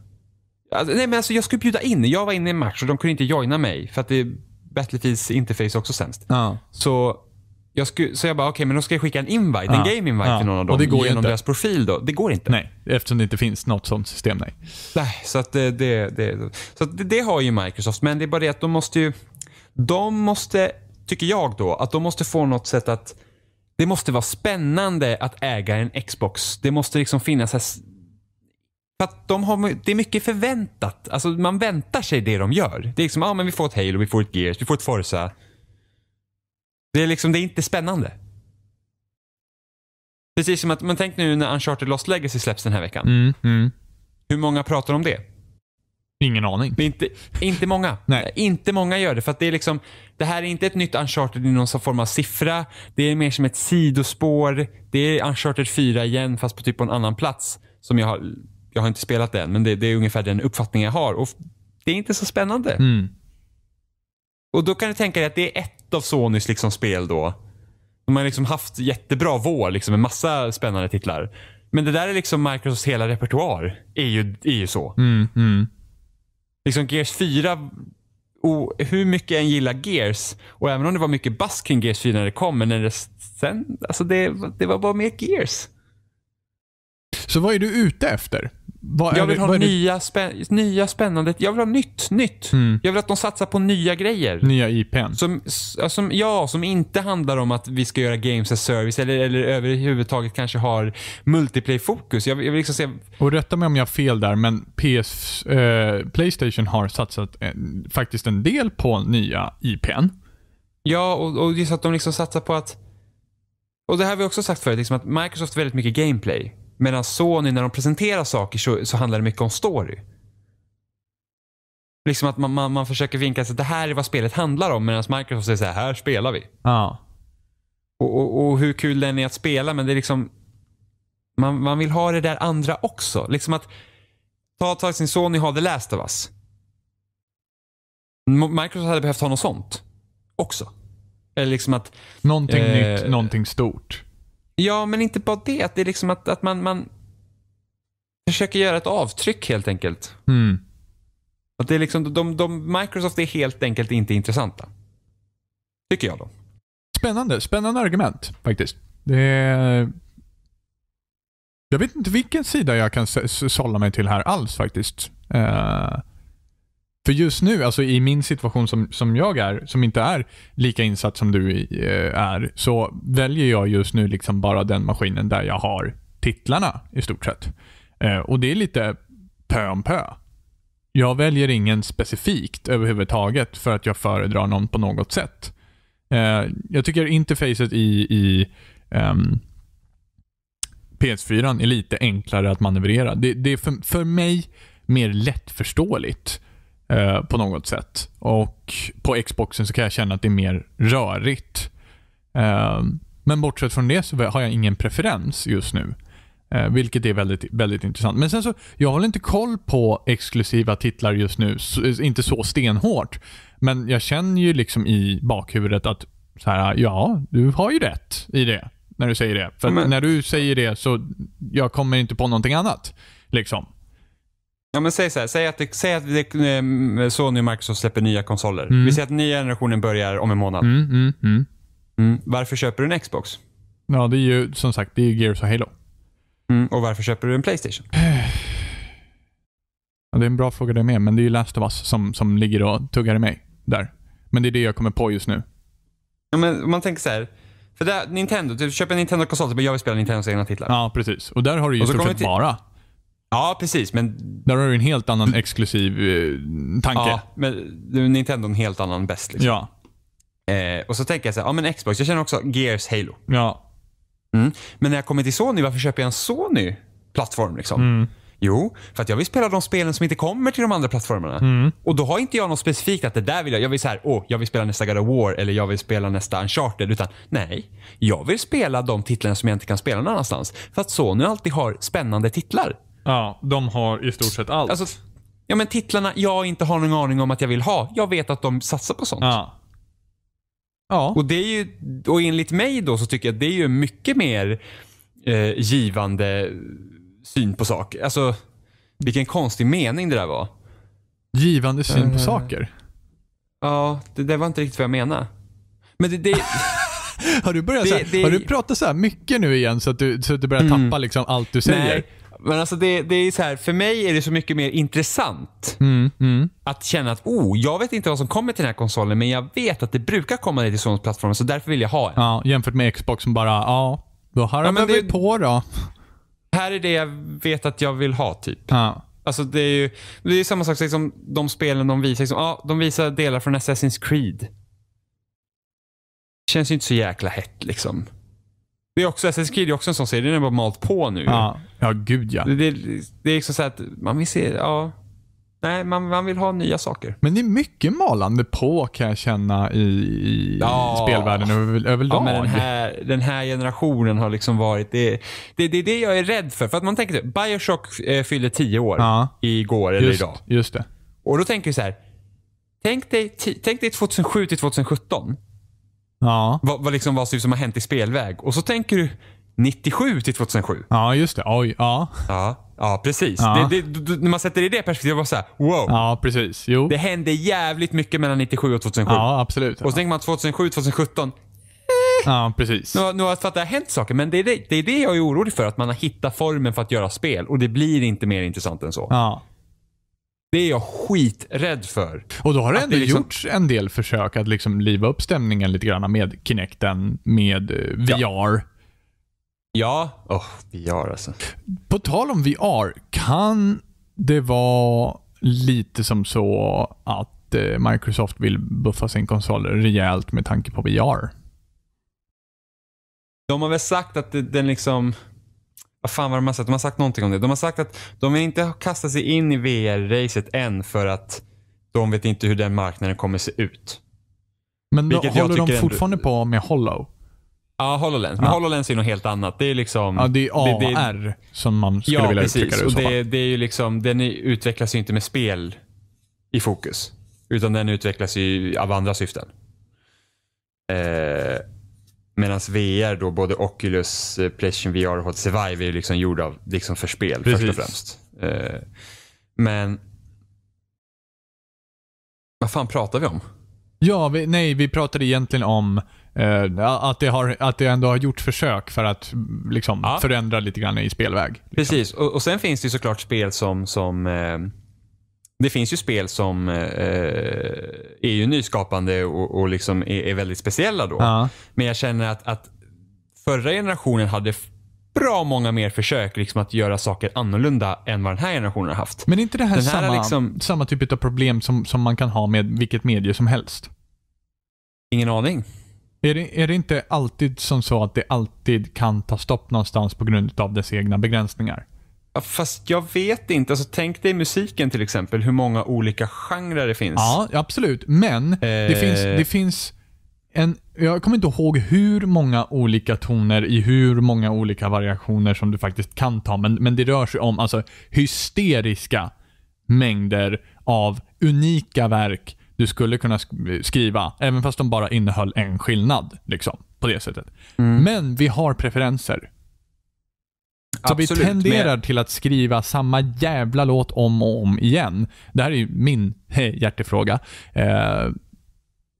Alltså, nej, men alltså jag skulle bjuda in. Jag var inne i en match och de kunde inte joina mig för att det, Battlefields interface är också sämst. Ja. Så jag skulle, så jag bara, okej, okay, men då ska jag skicka en invite, ja. en game invite ja. till någon av dem och det går genom inte. deras profil då. Det går inte. Nej, eftersom det inte finns något sånt system, nej. Nej, så att eh, det, det, så att det, det har ju Microsoft, men det är bara det att de måste ju, de måste, tycker jag då, att de måste få något sätt att, det måste vara spännande att äga en Xbox. Det måste liksom finnas här, för att de har, det är mycket förväntat. Alltså man väntar sig det de gör. Det är liksom, ja ah, men vi får ett Halo, vi får ett Gears, vi får ett Forza. Det är liksom, det är inte spännande. Precis som att, men tänk nu när Uncharted Lost Legacy släpps den här veckan. Mm, mm. Hur många pratar om det? Ingen aning. Inte, inte många. Nej. Inte många gör det. För att det, är liksom, det här är inte ett nytt Uncharted i någon form av siffra. Det är mer som ett sidospår. Det är Uncharted 4 igen fast på typ på en annan plats. Som jag har, jag har inte spelat det än, men det, det är ungefär den uppfattning jag har. Och det är inte så spännande. Mm. Och då kan du tänka dig att det är ett gott av Sonys liksom spel då. De har liksom haft jättebra vår liksom, med massa spännande titlar. Men det där är liksom Microsofts hela repertoar. Är ju, är ju så. Mm, mm. Liksom Gears 4, och hur mycket jag än gillar Gears och även om det var mycket buzz kring Gears 4 när det kom, men det sen, alltså det, det var bara mer Gears. Så vad är du ute efter? Vad jag vill det, ha nya, spä, nya spännande... Jag vill ha nytt, nytt. Mm. Jag vill att de satsar på nya grejer. Nya IPn. Som, som, ja, som inte handlar om att vi ska göra games as service eller, eller överhuvudtaget kanske har multiplay-fokus. Jag, jag, vill liksom se... Och rätta mig om jag har fel där, men PS, eh, Playstation har satsat en, eh, faktiskt en del på nya IPn. Ja, och, och just att de liksom satsar på att... Och det här har vi också sagt förut, liksom att Microsoft väldigt mycket gameplay. Medan Sony, när de presenterar saker så, så handlar det mycket om story. Liksom att man, man, man försöker vinka att det här är vad spelet handlar om medan Microsoft säger så här, här spelar vi. Ja. Och, och, och, hur kul den är att spela men det är liksom man, man vill ha det där andra också. Liksom att ta tag sin Sony har The Last of Us. Microsoft hade behövt ha något sånt också. Eller liksom att... Någonting eh, nytt, någonting stort. Ja, men inte bara det. Att det är liksom att, att man, man försöker göra ett avtryck helt enkelt. Mm. Att det är liksom, de, de, Microsoft är helt enkelt inte intressanta. Tycker jag då. Spännande. Spännande argument faktiskt. Det är... Jag vet inte vilken sida jag kan sålla mig till här alls faktiskt. Uh... För just nu, alltså i min situation som, som jag är, som inte är lika insatt som du eh, är, så väljer jag just nu liksom bara den maskinen där jag har titlarna i stort sett. Eh, och det är lite pö om pö. Jag väljer ingen specifikt överhuvudtaget för att jag föredrar någon på något sätt. Eh, jag tycker interfacet i, i um, ehm, PS4 är lite enklare att manövrera. Det, det är för, för mig mer lättförståeligt. Eh, på något sätt. Och På Xboxen så kan jag känna att det är mer rörigt. Eh, men bortsett från det så har jag ingen preferens just nu. Eh, vilket är väldigt, väldigt intressant. Men sen så, jag håller inte koll på exklusiva titlar just nu. inte så stenhårt. Men jag känner ju liksom i bakhuvudet att så här, ja, du har ju rätt i det. När du säger det. För men... när du säger det så, jag kommer inte på någonting annat. Liksom. Ja men säg så här, säg att, det, säg att det, eh, Sony och Microsoft släpper nya konsoler. Mm. Vi säger att nya generationen börjar om en månad. Mm mm, mm, mm, varför köper du en Xbox? Ja, det är ju som sagt, det är ju Gears och Halo. Mm, och varför köper du en Playstation? Ja, det är en bra fråga det med, men det är ju Last of Us som, som ligger och tuggar i mig där. Men det är det jag kommer på just nu. Ja, men om man tänker så här. För där, Nintendo, du köper en Nintendo-konsol, men jag vill spela Nintendos egna titlar. Ja, precis. Och där har du ju i stort sett bara Ja, precis. Men... Där har du en helt annan exklusiv eh, tanke. Ja, men Nintendo är en helt annan bäst. Liksom. Ja. Eh, och så tänker jag så här, ja men Xbox, jag känner också Gears Halo. Ja. Mm. Men när jag kommer till Sony, varför köper jag en Sony-plattform? Liksom? Mm. Jo, för att jag vill spela de spelen som inte kommer till de andra plattformarna. Mm. Och då har inte jag något specifikt att det där vill jag. Jag vill så här, åh, jag vill spela nästa God of War eller jag vill spela nästa Uncharted. Utan nej, jag vill spela de titlarna som jag inte kan spela någon annanstans. För att Sony alltid har spännande titlar. Ja, de har i stort sett allt. Alltså, ja, men titlarna jag inte har någon aning om att jag vill ha. Jag vet att de satsar på sånt. Ja. Ja. Och, det är ju, och enligt mig då så tycker jag att det är ju mycket mer eh, givande syn på saker. Alltså, vilken konstig mening det där var. Givande syn på eh. saker? Ja, det, det var inte riktigt vad jag menade. Men det... det har, du börjat det, så här, det, har du pratat så mycket nu igen så att du, så att du börjar mm. tappa liksom allt du säger? Nej, men alltså det, det är så här, för mig är det så mycket mer intressant mm, mm. att känna att oh, jag vet inte vad som kommer till den här konsolen, men jag vet att det brukar komma det till sådana plattformar, så därför vill jag ha en. Ja, jämfört med Xbox som bara, ja, då har ja, men det, vi på då. Här är det jag vet att jag vill ha, typ. Ja. Alltså det är ju det är samma sak som liksom, de spelen de visar. Liksom, ah, de visar delar från Assassin's Creed. Känns ju inte så jäkla hett liksom. Det är också, Assassin's Creed är också en sån serie. Den är bara malt på nu. Ja, ja gud ja. Det, det, det är liksom så att man vill se, ja. Nej, man, man vill ha nya saker. Men det är mycket malande på kan jag känna i, i ja. spelvärlden överlag. Ja, men den här, den här generationen har liksom varit... Det är det, det, det, jag är rädd för. För att man tänker så, Bioshock eh, fyllde 10 år ja. igår eller just, idag. Just det. Och då tänker vi så här. Tänk dig, tänk dig 2007 till 2017. Ja. Vad, vad, liksom, vad som har hänt i spelväg. Och så tänker du 97 till 2007. Ja, just det. Oj, ja. Ja, ja precis. Ja. Det, det, när man sätter det i det perspektivet, var så här, wow. Ja, precis. Jo. Det hände jävligt mycket mellan 97 och 2007. Ja, absolut. Ja. Och så tänker man 2007, 2017. Ja, precis. Nu, nu har jag det har hänt saker, men det är det, det är det jag är orolig för. Att man har hittat formen för att göra spel och det blir inte mer intressant än så. Ja. Det är jag skiträdd för. Och då har det ändå liksom... gjorts en del försök att liksom liva upp stämningen lite grann med Kinecten, med VR. Eh, ja. ja. Oh, VR alltså. På tal om VR, kan det vara lite som så att eh, Microsoft vill buffa sin konsol rejält med tanke på VR? De har väl sagt att den liksom vad fan var de har sagt? De har sagt någonting om det. De har sagt att de vill inte kasta sig in i VR-racet än för att de vet inte hur den marknaden kommer se ut. Men då, håller de fortfarande ändå... på med Hollow? Ja, HoloLens. Men ja. HoloLens är något helt annat. Det är liksom... Ja, det är AR det, det, som man skulle ja, vilja precis. uttrycka det och det, det är ju liksom, Den utvecklas ju inte med spel i fokus. Utan den utvecklas ju av andra syften. Eh, Medan VR, då, både Oculus, eh, Playstation VR och Hot Survive är liksom gjord av, liksom för spel Precis. först och främst. Eh, men... Vad fan pratar vi om? Ja, vi, nej, vi pratade egentligen om eh, att, det har, att det ändå har gjort försök för att mm, liksom, ja. förändra lite grann i spelväg. Liksom. Precis, och, och, sen finns det såklart spel som, som eh, det finns ju spel som eh, eh, är ju nyskapande och, och liksom är, är, väldigt speciella då. Ja. Men jag känner att, att förra generationen hade bra många mer försök liksom, att göra saker annorlunda än vad den här generationen har haft. Men är inte det här, här samma, liksom, samma typ av problem som, som man kan ha med vilket medie som helst? Ingen aning. Är det, är det inte alltid som så att det alltid kan ta stopp någonstans på grund av dess egna begränsningar? fast jag vet inte. Alltså, tänk dig musiken till exempel, hur många olika genrer det finns. Ja, absolut. Men eh... det finns, det finns en, jag kommer inte ihåg hur många olika toner i hur många olika variationer som du faktiskt kan ta, men, men det rör sig om alltså, hysteriska mängder av unika verk du skulle kunna skriva, även fast de bara innehöll en skillnad. Liksom, på det sättet. Mm. Men vi har preferenser. Så Absolut, vi tenderar men... till att skriva samma jävla låt om och om igen. Det här är ju min hjärtefråga. Eh,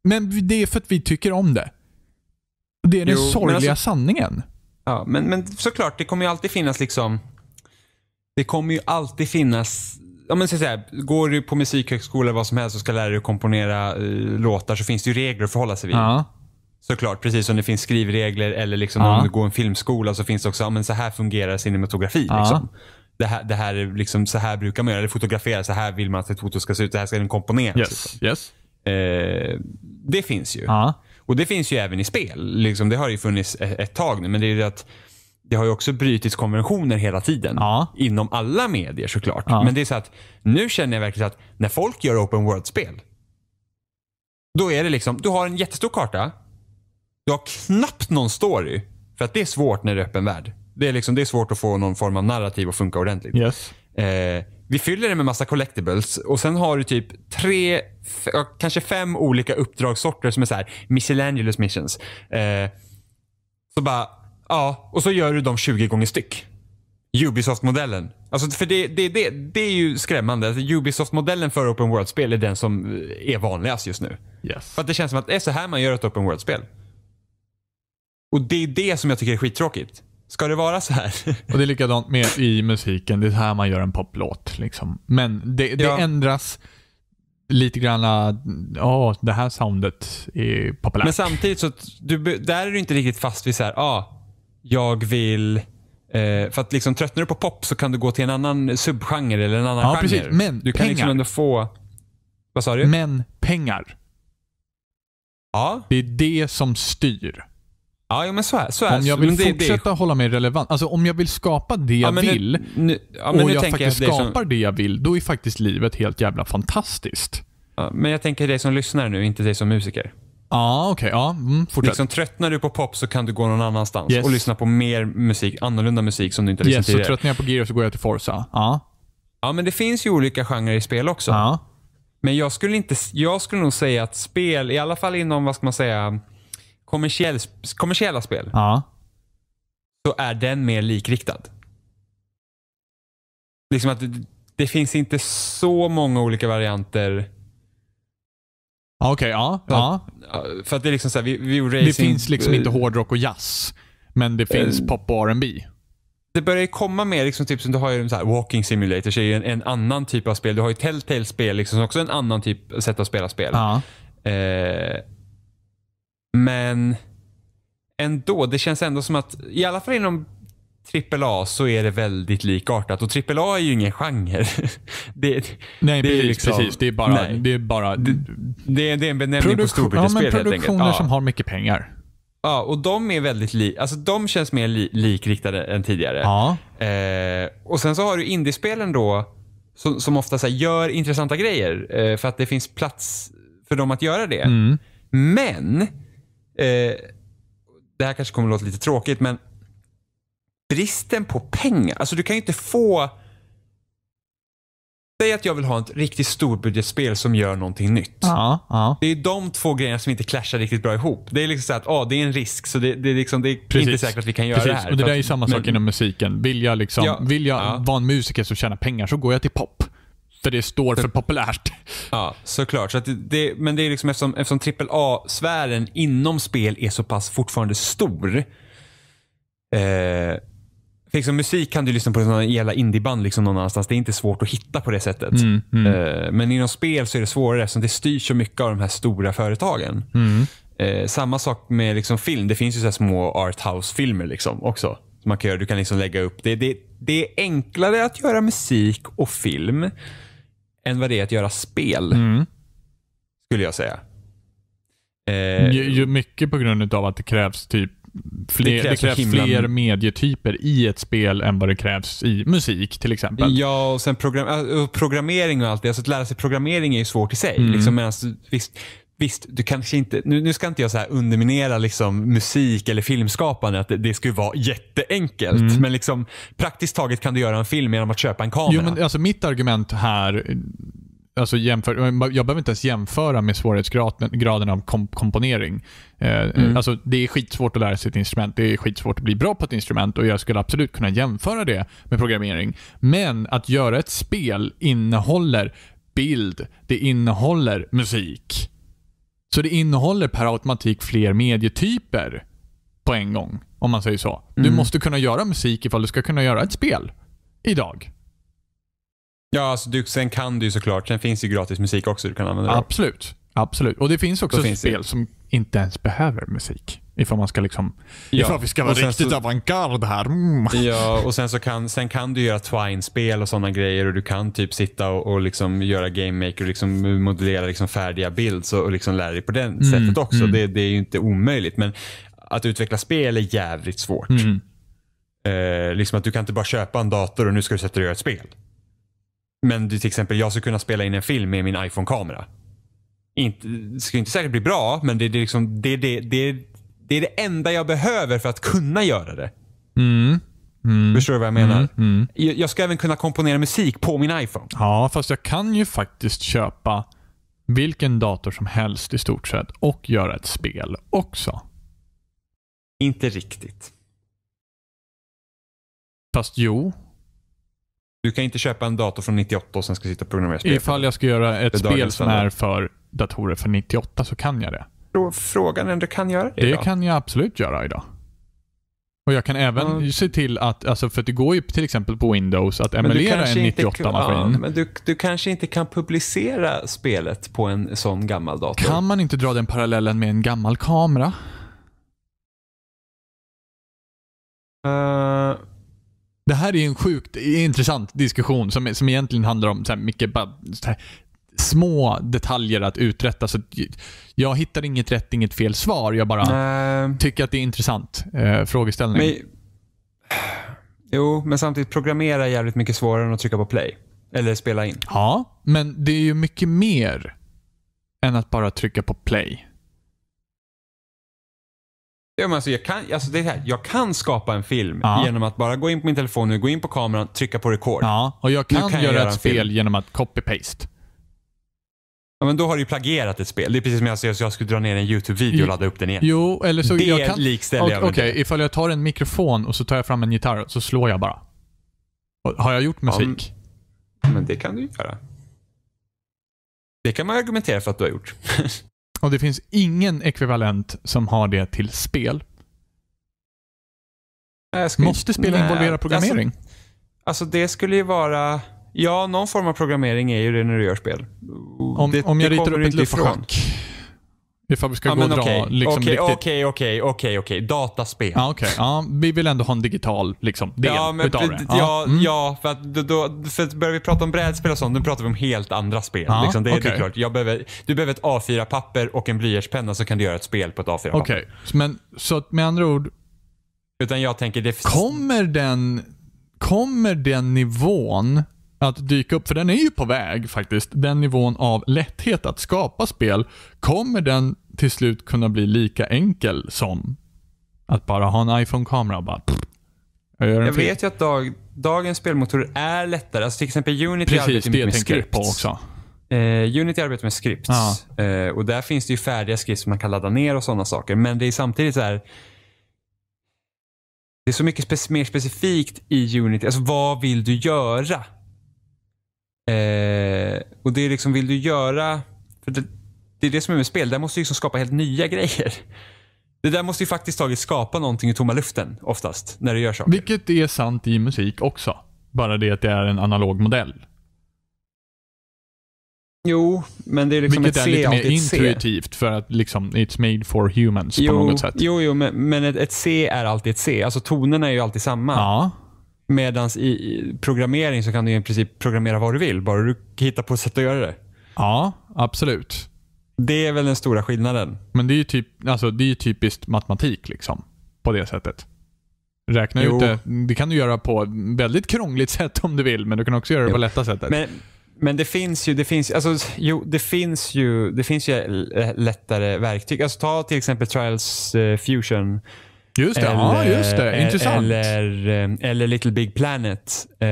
men det är för att vi tycker om det. Det är den alltså- sorgliga alltså, sanningen. Ja, men, men såklart, det kommer ju alltid finnas liksom... Det kommer ju alltid finnas... Ja, men så säga, går du på musikhögskola eller vad som helst och ska lära dig att komponera uh, låtar så finns det ju regler att förhålla sig vid. Ja. Såklart, precis som det finns skrivregler eller liksom ja. om du går en filmskola så finns det också, ja men så här fungerar cinematografi. Ja. Liksom. Det här, det här är liksom, så här brukar man göra, eller fotografera, så här vill man att ett foto ska se ut, så här ska den komponeras. Yes. Liksom. Yes. Eh, det finns ju. Ja. Och det finns ju även i spel. Liksom, det har ju funnits e, ett tag nu, men det är ju att det har ju också brutits konventioner hela tiden. Ja. Inom alla medier såklart. Ja. Men det är så att nu känner jag verkligen att när folk gör open world-spel, då är det liksom, du har en jättestor karta, du har knappt någon story. För att det är svårt när det är öppen värld. Det är, liksom, det är svårt att få någon form av narrativ att funka ordentligt. Yes. Eh, vi fyller det med massa collectibles och sen har du typ tre, kanske fem olika uppdragssorter som är så här miscellaneous missions. Eh, så bara, ja, och så gör du dem 20 gånger styck. Ubisoft-modellen. Alltså, för det, det, det, det är ju skrämmande. Alltså, Ubisoft-modellen för open world-spel är den som är vanligast just nu. Yes. För att det känns som att det är så här man gör ett open world-spel. Och det är det som jag tycker är skittråkigt. Ska det vara så här? Och det är likadant med i musiken. Det är så här man gör en poplåt. Liksom. Men det, det ja. ändras lite grann, ah, ja, det här soundet är populärt. Men samtidigt så, du, där är du inte riktigt fast vid så här, ah, jag vill... Eh, för att liksom tröttnar du på pop så kan du gå till en annan subgenre eller en annan ja, genre. Precis. Men du kan liksom pengar. liksom ändå få... Vad sa du? Men pengar. Ja. Det är det som styr. Ja, men så är, så är Om jag vill det, fortsätta det. hålla mig relevant, alltså om jag vill skapa det jag ja, vill nu, nu, ja, och jag faktiskt jag skapar som... det jag vill, då är faktiskt livet helt jävla fantastiskt. Ja, men jag tänker dig som lyssnare nu, inte dig som musiker. Ah, okay. Ja, okej. Mm, fortsätt. Liksom, tröttnar du på pop så kan du gå någon annanstans yes. och lyssna på mer musik, annorlunda musik som du inte lyssnat yes, tidigare. Så tröttnar jag på Gears så går jag till Forza. Ah. Ja, men det finns ju olika genrer i spel också. Ah. Men jag skulle, inte, jag skulle nog säga att spel, i alla fall inom, vad ska man säga, kommersiell, kommersiella spel ja. så är den mer likriktad. Liksom att det, det finns inte så många olika varianter. Okej, okay, ja, ja, ja. För att det är liksom så här, vi, vi racing, Det finns liksom inte eh, hårdrock och jazz. Men det finns äh, pop och R&B det börjar ju komma mer, liksom, typ, som du har ju så här, Walking Simulator, så är ju en, en, annan typ av spel. Du har ju Telltale-spel, liksom, som också är en annan typ sätt att spela spel. Ja. Eh, men ändå, det känns ändå som att, i alla fall inom AAA så är det väldigt likartat och AAA är ju ingen genre. det, nej, det precis, är liksom, precis. Det är bara... Det är, bara det, det, det är en benämning på storbildsspel ja, helt enkelt. Produktioner som har mycket pengar. Ja, och de är väldigt li, alltså de känns mer li, likriktade än tidigare. Ja. Eh, och sen så har du indiespelen då som, som ofta så här, gör intressanta grejer eh, för att det finns plats för dem att göra det. Mm. Men eh, det här kanske kommer att låta lite tråkigt, men bristen på pengar. Alltså du kan ju inte få... Säg att jag vill ha ett riktigt storbudgetspel som gör någonting nytt. Ja, ja. Det är de två grejerna som inte clashar riktigt bra ihop. Det är liksom så att ah, det är en risk, så det, det är, liksom, det är inte säkert att vi kan göra Precis. det här. Och det där är ju samma men, sak inom musiken. Vill jag, liksom, ja, vill jag vara en musiker som tjänar pengar så går jag till pop. Där det står för populärt. Ja, såklart. Så det, men det är liksom eftersom, eftersom AAA-sfären inom spel är så pass fortfarande stor. Eh, liksom musik kan du lyssna på sådana jävla indieband liksom någon annanstans. Det är inte svårt att hitta på det sättet. Mm, mm. Eh, men inom spel så är det svårare eftersom det styrs så mycket av de här stora företagen. Mm. Eh, samma sak med liksom film. Det finns ju så små arthouse-filmer liksom också. man kan göra. Du kan liksom lägga upp. Det, det, det är enklare att göra musik och film än vad det är att göra spel. Mm. Skulle jag säga. Eh, ju, mycket på grund av att det krävs typ fler, det krävs, det krävs fler medietyper i ett spel än vad det krävs i musik till exempel. Ja, och sen program, äh, och programmering och allt det. Alltså att lära sig programmering är ju svårt i sig. Mm. Liksom, medans, visst, Visst, du kanske inte, nu, nu ska inte jag så underminera liksom musik eller filmskapande, att det, det ska vara jätteenkelt. Mm. Men liksom, praktiskt taget kan du göra en film genom att köpa en kamera. Jo, men alltså mitt argument här, alltså jämför, jag behöver inte ens jämföra med svårighetsgraden av komp komponering. Eh, mm. alltså, det är skitsvårt att lära sig ett instrument. Det är skitsvårt att bli bra på ett instrument och jag skulle absolut kunna jämföra det med programmering. Men att göra ett spel innehåller bild, det innehåller musik. Så det innehåller per automatik fler medietyper på en gång. Om man säger så. Mm. Du måste kunna göra musik ifall du ska kunna göra ett spel. Idag. Ja, alltså du, sen kan du ju såklart. Sen finns ju gratis musik också du kan använda. Absolut. Absolut. Och det finns också Då spel finns som inte ens behöver musik. Ifall man ska liksom... Ja. Ifall vi ska vara riktigt avantgarde här. Mm. Ja, och sen, så kan, sen kan du göra Twine-spel och sådana grejer och du kan typ sitta och, och liksom göra game maker och liksom modellera liksom färdiga bilder och, liksom lära dig på det mm. sättet också. Mm. Det, det, är ju inte omöjligt, men att utveckla spel är jävligt svårt. Mm. Eh, liksom att du kan inte bara köpa en dator och nu ska du sätta dig och göra ett spel. Men du, till exempel, jag skulle kunna spela in en film med min iPhone-kamera. Inte, det skulle inte säkert bli bra, men det, det, liksom, det, det, det det är det enda jag behöver för att kunna göra det. Mm. Mm. Förstår du vad jag menar? Mm. mm. Jag ska även kunna komponera musik på min iPhone. Ja, fast jag kan ju faktiskt köpa vilken dator som helst i stort sett och göra ett spel också. Inte riktigt. Fast jo. Du kan inte köpa en dator från 98 och sen ska sitta och programmera spel. Ifall jag ska göra ett spel som är för datorer från 98 så kan jag det frågan än du kan göra det idag? Det kan jag absolut göra idag. Och jag kan även mm. se till att, alltså för att det går ju till exempel på Windows att emulera en 98-maskin. Ja, men du, du kanske inte kan publicera spelet på en sån gammal dator? Kan man inte dra den parallellen med en gammal kamera? Uh. Det här är en sjukt intressant diskussion som, som egentligen handlar om så här mycket bara, så här, små detaljer att uträtta. Så jag hittar inget rätt, inget fel svar. Jag bara Nej. tycker att det är intressant eh, frågeställning. Men, jo, men samtidigt programmera är jävligt mycket svårare än att trycka på play. Eller spela in. Ja, men det är ju mycket mer än att bara trycka på play. Ja, men alltså jag, kan, alltså det här, jag kan skapa en film ja. genom att bara gå in på min telefon, nu, gå in på kameran, trycka på record. Ja, och jag kan, kan göra, jag göra ett spel genom att copy-paste. Ja, men då har du ju plagierat ett spel. Det är precis som jag säger, så jag skulle dra ner en YouTube-video och ladda upp den igen. Jo, eller så... Det jag kan... likställer okay, jag med Okej, okay. ifall jag tar en mikrofon och så tar jag fram en gitarr så slår jag bara. har jag gjort musik? Ja, men det kan du ju göra. Det kan man argumentera för att du har gjort. och det finns ingen ekvivalent som har det till spel. Nej, Måste spel involvera alltså- programmering? Alltså, alltså det skulle ju vara... Ja, någon form av programmering är ju det när du gör spel. Om, det, om jag ritar upp ett luftschak. Ifall vi ska ja, gå och dra liksom, Okej, okej, okej, okej. Dataspel. Ja, okay. ja, vi vill ändå ha en digital liksom, del ja, men, utav det. Ja, mm. ja för, att, då, för att börjar vi prata om brädspel och sånt, nu pratar vi om helt andra spel. Ja, liksom, det, okay. det är klart. Jag behöver, du behöver ett A4-papper och en blyertspenna så kan du göra ett spel på ett A4-papper. Okej, okay. men så med andra ord... Utan jag tänker... Det... Kommer den... Kommer den nivån att dyka upp, för den är ju på väg faktiskt. Den nivån av lätthet att skapa spel, kommer den till slut kunna bli lika enkel som att bara ha en iPhone-kamera och bara... Pff, jag, jag vet ju att dag, dagens spelmotorer är lättare. Alltså till exempel Unity Precis, arbetar mycket med scripts. på också. Eh, Unity arbetar med scripts. Ja. Eh, och där finns det ju färdiga scripts som man kan ladda ner och sådana saker. Men det är samtidigt så här... Det är så mycket spe mer specifikt i Unity. Alltså vad vill du göra? Eh, och det är liksom, vill du göra... För det, det, är det som är med spel, där måste du liksom skapa helt nya grejer. Det där måste ju faktiskt taget skapa någonting i tomma luften oftast, när du gör saker. Vilket är sant i musik också. Bara det att det är en analog modell. Jo, men det är liksom Vilket ett C Vilket är lite mer intuitivt för att liksom, it's made for humans jo, på något sätt. Jo, jo men, men ett, ett, C är alltid ett C. Alltså tonerna är ju alltid samma. Ja. Medan i, programmering så kan du i princip programmera vad du vill, bara du hittar på sätt att göra det. Ja, absolut. Det är väl den stora skillnaden. Men det är ju typ, alltså, det är typiskt matematik liksom. På det sättet. Räkna jo. ut det. Det kan du göra på väldigt krångligt sätt om du vill, men du kan också göra det jo. på lätta sättet. Men, men det finns ju, det finns, alltså, jo, det finns ju, det finns ju lättare verktyg. Alltså, ta till exempel Trials eh, Fusion Just det, eller, ja, just det. Eh, Intressant. Eller, eh, eller Little Big Planet. Eh,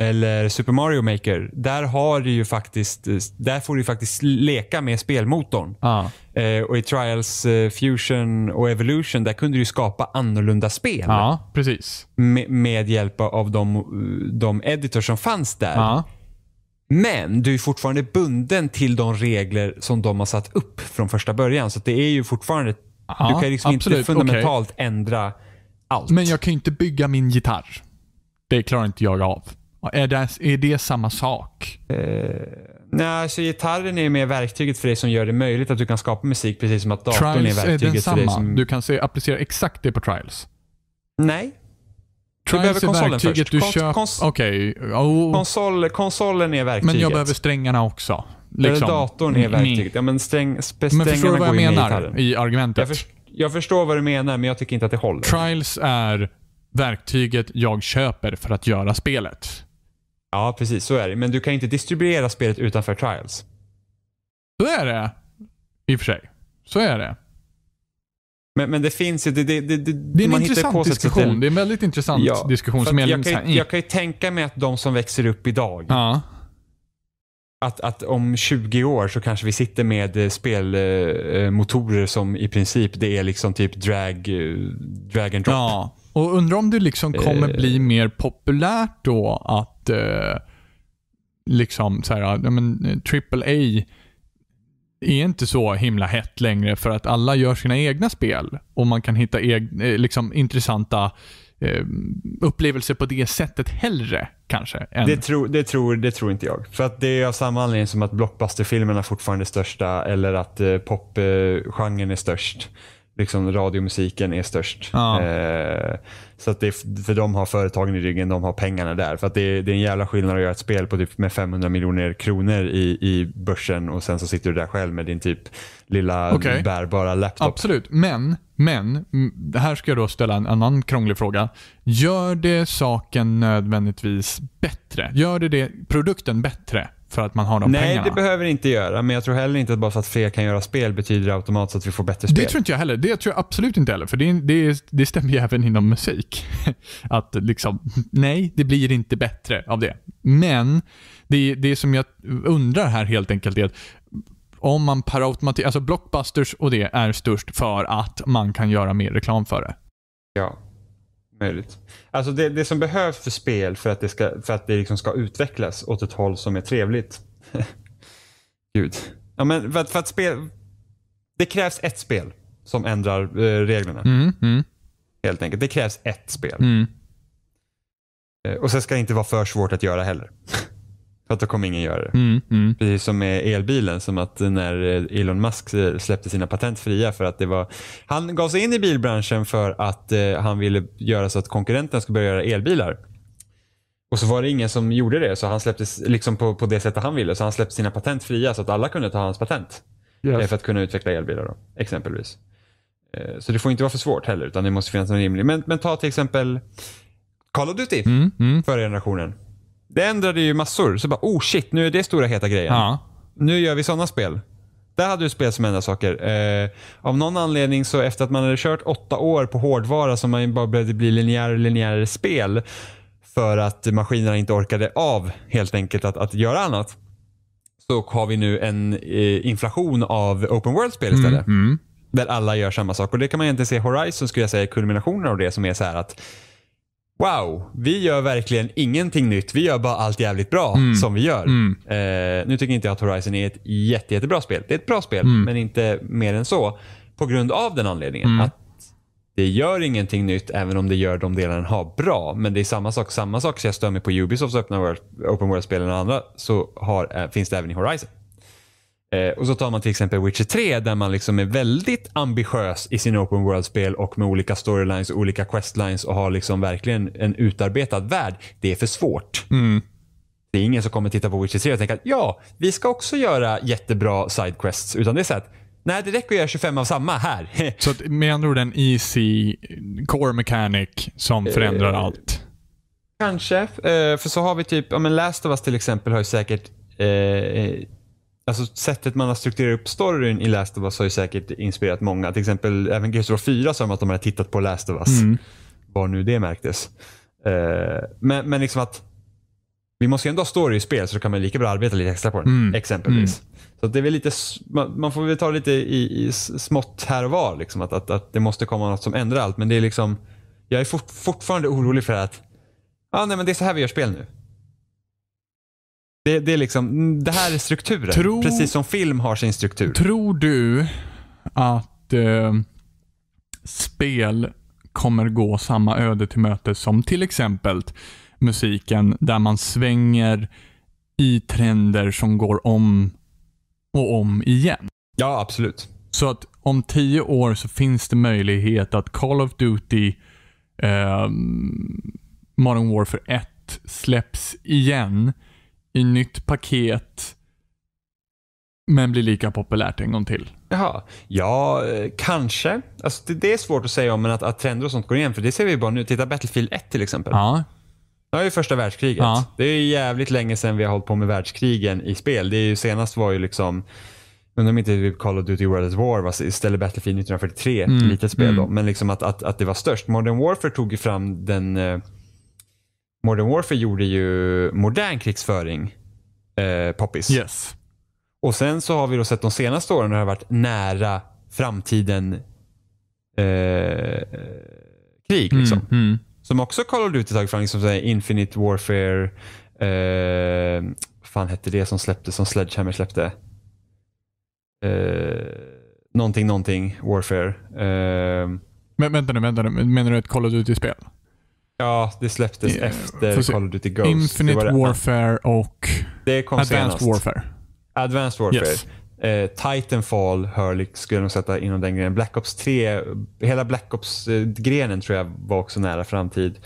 eller Super Mario Maker. Där, har du ju faktiskt, eh, där får du faktiskt leka med spelmotorn. Ah. Eh, och I Trials Fusion och Evolution där kunde du skapa annorlunda spel. Ah, precis. Med, med, hjälp av de, de editors som fanns där. Ah. Men du är fortfarande bunden till de regler som de har satt upp från första början. Så det är ju fortfarande Ja, du kan liksom absolut, inte fundamentalt okay. ändra allt. Men jag kan ju inte bygga min gitarr. Det klarar inte jag av. Är det, är det samma sak? Uh, nej, så gitarren är mer verktyget för dig som gör det möjligt att du kan skapa musik precis som att datorn trials är verktyget är för dig som... Du kan se, applicera exakt det på trials? Nej. Trials du behöver konsolen först. Du Kons köp... Okej. Okay. Oh. Konsol, konsolen är verktyget. Men jag behöver strängarna också. Liksom. Eller datorn är mm. verktyget. Ja, men sträng, men förstår du vad jag menar i, argumentet? Jag, för, jag, förstår vad du menar, men jag tycker inte att det håller. Trials är verktyget jag köper för att göra spelet. Ja, precis. Så är det. Men du kan inte distribuera spelet utanför trials. Så är det. I och för sig. Så är det. Men, men det finns ju... Det, det, det, det är en intressant diskussion. Det är en väldigt intressant ja, diskussion. som jag, kan ju, jag kan ju tänka mig att de som växer upp idag ja att, att om 20 år så kanske vi sitter med eh, spelmotorer eh, eh, som i princip det är liksom typ drag, drag and drop. Ja, och undrar om det liksom kommer bli mer populärt då att eh, liksom så här, men, AAA är inte så himla hett längre för att alla gör sina egna spel och man kan hitta eg liksom, intressanta eh, upplevelse på det sättet hellre. Kanske. Än... Det, tror, det, tror, det tror inte jag. För att det är av samma anledning som att blockbusterfilmerna fortfarande är största eller att eh, popgenren är störst. Liksom radiomusiken är störst. Ja. Eh, så att det är, för de har företagen i ryggen, de har pengarna där. För att det är, det är en jävla skillnad att göra ett spel på typ med 500 miljoner kronor i, i börsen och sen så sitter du där själv med din typ lilla okay. bärbara laptop. Absolut, men men, mm, här ska jag då ställa en annan krånglig fråga. Gör det saken nödvändigtvis bättre? Gör det, det produkten bättre? för att man har de Nej, pengarna. Nej, det behöver det inte göra. Men jag tror heller inte att bara så att fler kan göra spel betyder automatiskt att vi får bättre spel. Det tror inte jag heller. Det tror jag absolut inte heller. För det, det, det stämmer ju även inom musik. Att liksom, nej, det blir inte bättre av det. Men det, det som jag undrar här helt enkelt är att om man per automatik, alltså blockbusters och det är störst för att man kan göra mer reklam för det. Ja, möjligt. Alltså det, det som behövs för spel för att det, ska, för att det liksom ska utvecklas åt ett håll som är trevligt. Gud. Ja, men för att, för att spel... Det krävs ett spel som ändrar eh, reglerna. Mm, mm. Helt enkelt. Det krävs ett spel. Mm. Eh, och sen ska det inte vara för svårt att göra heller. För att då kommer ingen göra det. Mm, mm. Precis som med elbilen, som att när eh, Elon Musk eh, släppte sina patent fria för att det var... Han gav sig in i bilbranschen för att eh, han ville göra så att konkurrenterna skulle börja göra elbilar. Och så var det ingen som gjorde det, så han släppte liksom på, på det sättet han ville. Så han släppte sina patent fria så att alla kunde ta hans patent. Yes. Eh, för att kunna utveckla elbilar då, exempelvis. Så det får inte vara för svårt heller, utan det måste finnas en rimlig. Men, men ta till exempel Call of Duty, mm, mm. förra generationen. Det ändrade ju massor. Så bara, oh shit, nu är det stora heta grejen. Ja. Nu gör vi sådana spel. Där hade du spel som ändrade saker. Eh, av någon anledning så efter att man hade kört åtta år på hårdvara så man bara började bli linjärare och linjärare spel. För att maskinerna inte orkade av helt enkelt att, att göra annat. Så har vi nu en eh, inflation av open world-spel mm, istället. Mm, mm. Där alla gör samma sak. Och det kan man egentligen se Horizon skulle jag säga kulminationen av det som är så här att wow, vi gör verkligen ingenting nytt. Vi gör bara allt jävligt bra mm. som vi gör. Mm. Eh, nu tycker inte jag att Horizon är ett jätte, jättebra spel. Det är ett bra spel, mm. men inte mer än så. På grund av den anledningen. Mm. Att det gör ingenting nytt även om det gör de delarna har bra. Men det är samma sak. Samma sak så jag stör mig på Ubisofts öppna world, open world-spelen och andra så har, äh, finns det även i Horizon. Eh, och så tar man till exempel Witcher 3 där man liksom är väldigt ambitiös i sin open world-spel och med olika storylines och olika questlines och har liksom verkligen en utarbetad värld. Det är för svårt. Mm. Det är ingen som kommer titta på Witcher 3 och tänka att ja, vi ska också göra jättebra sidequests. Utan det är så att nej, det räcker att göra 25 av samma här. så att, med andra ord en easy core mechanic som eh, förändrar uh, allt? Kanske. Uh, för så har vi typ, ja men Last of Us till exempel har ju säkert uh, Alltså sättet man har strukturerat upp storyn i Last of Us har ju säkert inspirerat många. Till exempel även Gears of War 4 sa de att de hade tittat på Last of Us. Mm. Var nu det märktes. Uh, men, men liksom att vi måste ju ändå ha story i spel så då kan man lika bra arbeta lite extra på den. Mm. Exempelvis. Mm. Så det är väl lite, man, man får väl ta lite i, i smått här och var. Liksom, att, att, att det måste komma något som ändrar allt. Men det är liksom, jag är fort, fortfarande orolig för att ah, nej, men det är så här vi gör spel nu. Det, det, är liksom, mm, det här är strukturen. Tror, precis som film har sin struktur. Tror du att eh, spel kommer gå samma öde till mötes som till exempel musiken där man svänger i trender som går om och om igen? Ja, absolut. Så att om tio år så finns det möjlighet att Call of Duty eh, Modern Warfare 1 släpps igen i nytt paket men blir lika populärt en gång till. Jaha. Ja, kanske. Alltså, det, det, är svårt att säga om, men att, att trender och sånt går igen. För det ser vi bara nu. Titta Battlefield 1 till exempel. Ja. Det var ju första världskriget. Ja. Det är ju jävligt länge sedan vi har hållit på med världskrigen i spel. Det är ju, senast var ju liksom, undrar om inte vi Call of Duty World at War var istället Battlefield 1943, mm. litet spel mm. då. Men liksom att, att, att det var störst. Modern Warfare tog ju fram den eh, Modern Warfare gjorde ju modern krigsföring eh, poppis. Yes. Och sen så har vi då sett de senaste åren när det har varit nära framtiden eh, krig. Mm, liksom. Mm, Som också Call of Duty tagit fram, liksom så Infinite Warfare, eh, vad fan hette det som släpptes, som Sledgehammer släppte? Eh, någonting, någonting, Warfare. Eh, men, vänta nu, vänta nu, menar du ett Call of Duty-spel? Ja, det släpptes yeah. efter Call of Duty Ghost. Infinite det det. Warfare och det kom Advanced senast. Warfare. Advanced Warfare. Yes. Eh, Titanfall hör, skulle de sätta inom den grenen. Black Ops 3, hela Black Ops-grenen tror jag var också nära framtid.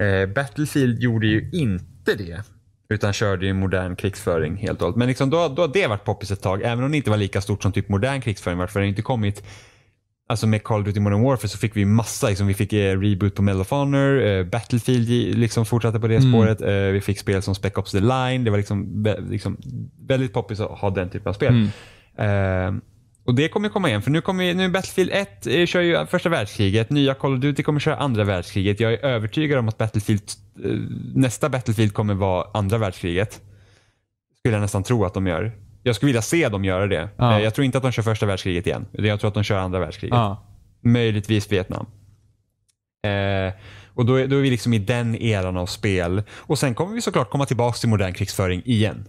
Eh, Battlefield gjorde ju inte det. Utan körde ju modern krigsföring helt och hållet. Men liksom, då, då har det varit poppis ett tag. Även om det inte var lika stort som typ modern krigsföring. Varför det inte kommit Alltså med Call of Duty Modern Warfare så fick vi massa, liksom, vi fick eh, reboot på Medal of Honor, eh, Battlefield liksom fortsatte på det mm. spåret, eh, vi fick spel som Spec Ops The Line, det var liksom, be, liksom väldigt poppis att ha den typen av spel. Mm. Eh, och det kommer komma igen, för nu kommer nu Battlefield 1 eh, kör ju första världskriget, nya Call of Duty kommer köra andra världskriget. Jag är övertygad om att Battlefield, eh, nästa Battlefield kommer vara andra världskriget. Skulle jag nästan tro att de gör. Jag skulle vilja se dem göra det. Ja. Eh, jag tror inte att de kör första världskriget igen. Jag tror att de kör andra världskriget. Ja. Möjligtvis Vietnam. Eh, och då är, då är vi liksom i den eran av spel. Och sen kommer vi såklart komma tillbaka till modern krigsföring igen.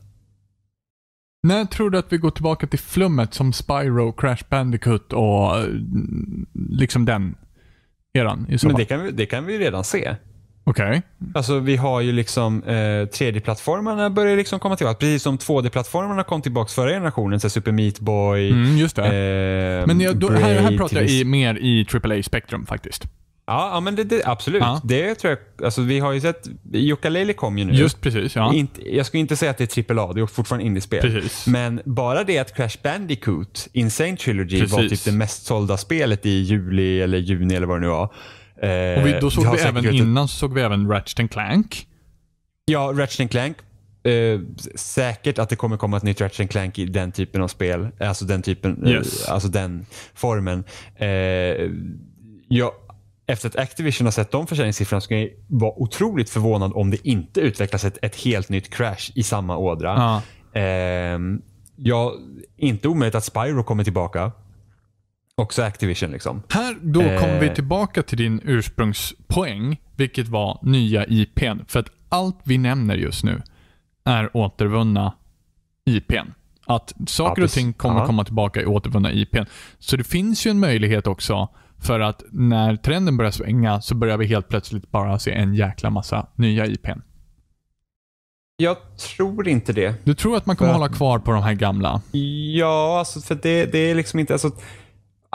När tror du att vi går tillbaka till flummet som Spyro, Crash Bandicoot och eh, liksom den eran? I så Men det kan, vi, det kan vi redan se. Okej. Okay. Alltså vi har ju liksom eh, 3D-plattformarna börjar liksom komma tillbaka. Precis som 2D-plattformarna kom tillbaka förra generationen. Så Super Meat Boy. Mm, just det. Eh, men jag, då, här, här pratar jag i, mer i AAA-spektrum faktiskt. Ja, ja men det, det absolut. Ja. Det tror jag. Alltså, vi har ju sett, Jukka laylee kom ju nu. Just precis, ja. Inte, jag skulle inte säga att det är AAA, det är fortfarande indiespel. Precis. Men bara det att Crash Bandicoot, Insane Trilogy, precis. var typ det mest sålda spelet i juli eller juni eller vad det nu var. Eh, och vi, eh, då såg vi även, innan så såg vi även Ratchet Clank. Ja, Ratchet Clank. Eh, säkert att det kommer komma ett nytt Ratchet Clank i den typen av spel. Alltså den typen, eh, yes. eh, alltså den formen. Eh, jag, efter att Activision har sett de försäljningssiffrorna skulle jag vara otroligt förvånad om det inte utvecklas ett, ett helt nytt crash i samma ådra. Ja. Ehm, ja, inte omöjligt att Spyro kommer tillbaka. Också Activision liksom. Här då kommer vi eh. tillbaka till din ursprungspoäng, vilket var nya IPn. För att allt vi nämner just nu är återvunna IPn. Att saker och ting kommer komma tillbaka i återvunna IPn. Så det finns ju en möjlighet också för att när trenden börjar svänga så börjar vi helt plötsligt bara se en jäkla massa nya IPn. Jag tror inte det. Du tror att man kommer för... hålla kvar på de här gamla? Ja, alltså för det, det är liksom inte... Alltså,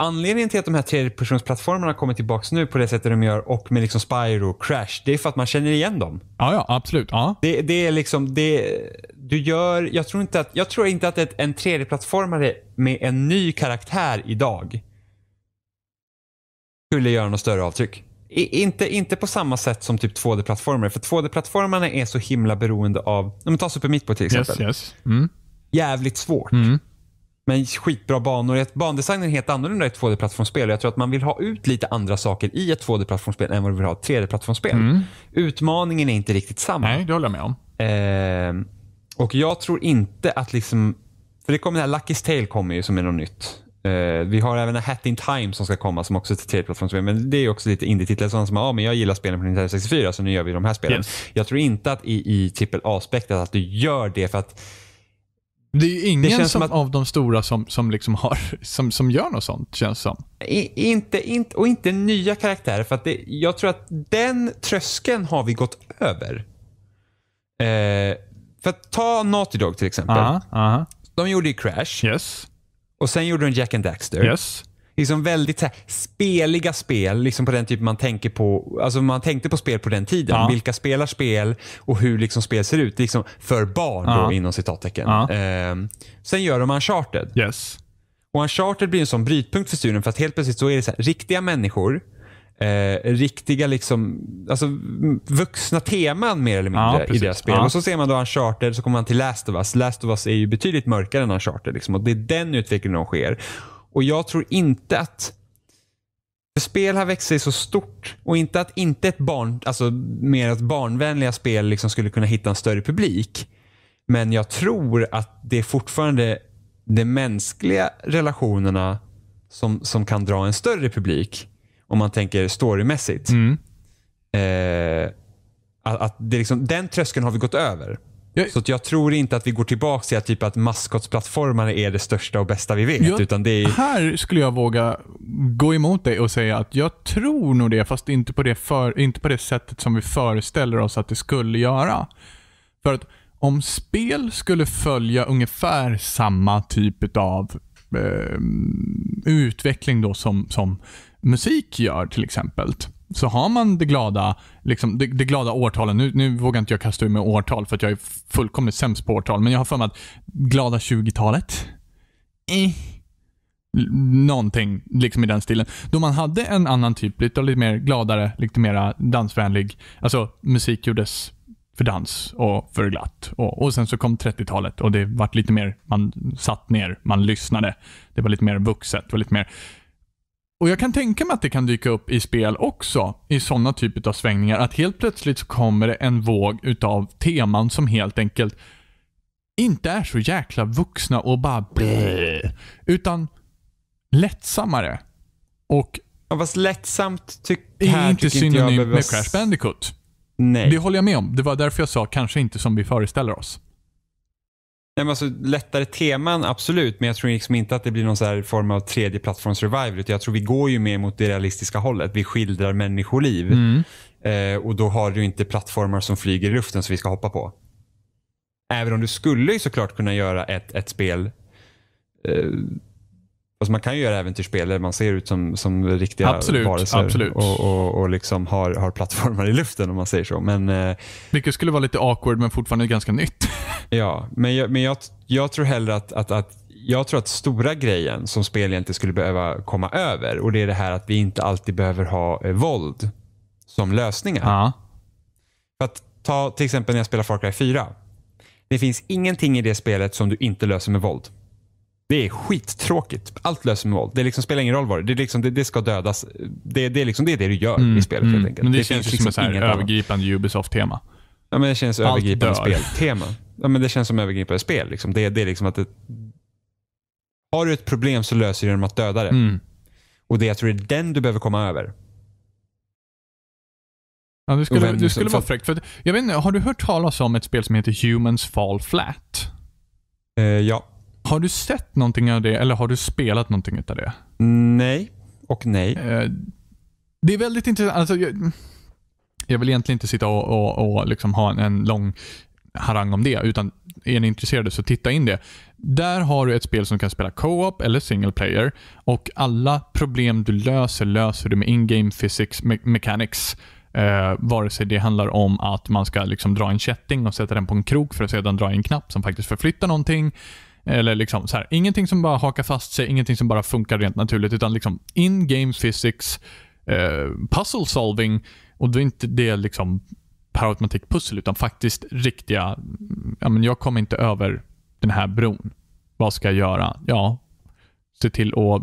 anledningen till att de här tredjepersonsplattformarna kommit tillbaka nu på det sättet de gör och med liksom Spyro och Crash, det är för att man känner igen dem. Ja, ja absolut. Ja. Det, det är liksom, det, du gör, jag tror inte att, jag tror inte att ett, en 3D-plattformare med en ny karaktär idag skulle göra något större avtryck. I, inte, inte på samma sätt som typ 2D-plattformar, för 2D-plattformarna är så himla beroende av, om man tar Super Meat Boy till exempel. Yes, yes. Mm. Jävligt svårt. Mm. Men skitbra banor. bandesignen är helt annorlunda i ett 2D-plattformsspel. Jag tror att man vill ha ut lite andra saker i ett 2D-plattformsspel än vad du vill ha i ett 3D-plattformsspel. Mm. Utmaningen är inte riktigt samma. Nej, det håller jag med om. Eh, och jag tror inte att liksom... För det kommer den här Lucky's Tale kommer ju som är något nytt. Eh, vi har även Hat in Time som ska komma som också är ett 3D-plattformsspel. Men det är också lite indie-titlar. Sådana som ja, men jag gillar spelen från Nintendo 64 så nu gör vi de här spelen. Yes. Jag tror inte att i, i aspektet att du gör det för att det är ju ingen som, som av de stora som, som, liksom har, som, som gör något sånt, känns som. inte, inte, och inte nya karaktärer, för att det, jag tror att den tröskeln har vi gått över. Eh, för att ta Naughty Dog till exempel. Uh -huh. De gjorde ju Crash. Yes. Och sen gjorde de Jack and Daxter. Yes liksom väldigt så här, speliga spel, liksom på den typen man tänker på. Alltså man tänkte på spel på den tiden. Ja. Vilka spelar spel och hur liksom spel ser ut. Liksom för barn ja. då, inom citattecken. Ja. Eh, sen gör de Uncharted. Yes. Och Uncharted blir en sån brytpunkt för studion för att helt plötsligt så är det så här, riktiga människor Eh, riktiga liksom, alltså, vuxna teman mer eller mindre ja, i deras spel. Ja. Och så ser man då Uncharted, så kommer man till Last of Us. Last of Us är ju betydligt mörkare än Uncharted. Liksom, och det är den utvecklingen som sker. Och jag tror inte att Spel har växt sig så stort och inte att inte ett barn, alltså mer att barnvänliga spel liksom skulle kunna hitta en större publik. Men jag tror att det är fortfarande de mänskliga relationerna som, som kan dra en större publik. Om man tänker storymässigt. Mm. Eh, att, att det liksom, den tröskeln har vi gått över. Jag... Så jag tror inte att vi går tillbaka till att, typ att maskotsplattformarna är det största och bästa vi vet. Jag... Utan det är... Här skulle jag våga gå emot dig och säga att jag tror nog det, fast inte på det, för, inte på det sättet som vi föreställer oss att det skulle göra. För att om spel skulle följa ungefär samma typ av eh, utveckling då som, som musik gör till exempel så har man det glada, liksom, det, det glada årtalen. Nu, nu, vågar inte jag kasta ur mig årtal för att jag är fullkomligt sämst på årtal. Men jag har för mig att glada 20-talet. Eh. Någonting liksom i den stilen. Då man hade en annan typ, lite, lite mer gladare, lite mer dansvänlig. Alltså musik gjordes för dans och för glatt. Och, och sen så kom 30-talet och det var lite mer, man satt ner, man lyssnade. Det var lite mer vuxet, det var lite mer och jag kan tänka mig att det kan dyka upp i spel också, i sådana typer av svängningar, att helt plötsligt så kommer det en våg utav teman som helt enkelt inte är så jäkla vuxna och bara blä, utan lättsammare. Och ja, fast lättsamt tycker jag inte synonymt med Crash Bandicoot. Nej. Det håller jag med om. Det var därför jag sa kanske inte som vi föreställer oss. Nej, men alltså, lättare teman, absolut. Men jag tror liksom inte att det blir någon form av tredje plattform survivor. Utan jag tror vi går ju mer mot det realistiska hållet. Vi skildrar människoliv. Mm. Eh, och då har du inte plattformar som flyger i luften som vi ska hoppa på. Även om du skulle såklart kunna göra ett, ett spel eh, Alltså man kan ju göra äventyrsspel där man ser ut som, som riktiga absolut, varelser absolut. och, och, och liksom har, har plattformar i luften om man säger så. Men, Vilket eh, skulle vara lite awkward men fortfarande ganska nytt. ja, men, jag, men jag, jag tror hellre att, att, att jag tror att stora grejen som spel egentligen skulle behöva komma över och det är det här att vi inte alltid behöver ha eh, våld som lösningar. Ja. För att ta till exempel när jag spelar Far Cry 4. Det finns ingenting i det spelet som du inte löser med våld. Det är skittråkigt. Allt löser med våld. Det liksom spelar ingen roll vad det är. Liksom, det, det, ska dödas. Det, det, är liksom, det är det du gör mm, i spelet mm. helt enkelt. Men det, det känns, känns liksom som ett liksom övergripande Ubisoft-tema. Ja, men det känns Allt övergripande speltema. Ja, men det känns som övergripande spel. Liksom. Det, det är liksom att det, har du ett problem så löser du det genom att döda det. Mm. Och det, jag tror det är den du behöver komma över. Ja, det skulle, det skulle vara fräckt. För, jag vet inte, har du hört talas om ett spel som heter Humans Fall Flat? Eh, ja. Har du sett någonting av det eller har du spelat någonting av det? Nej och nej. Eh, det är väldigt intressant. Alltså, jag, jag vill egentligen inte sitta och, och, och liksom ha en, en lång harang om det, utan är ni intresserade så titta in det. Där har du ett spel som kan spela co-op eller single player och alla problem du löser löser du med in-game physics me mechanics. Eh, vare sig det handlar om att man ska liksom dra en kätting och sätta den på en krok för att sedan dra en knapp som faktiskt förflyttar någonting eller liksom så här, ingenting som bara hakar fast sig, ingenting som bara funkar rent naturligt. Utan liksom in-game physics, eh, puzzle solving och då är inte det liksom per automatik pussel utan faktiskt riktiga, ja, men jag kommer inte över den här bron. Vad ska jag göra? Ja, se till att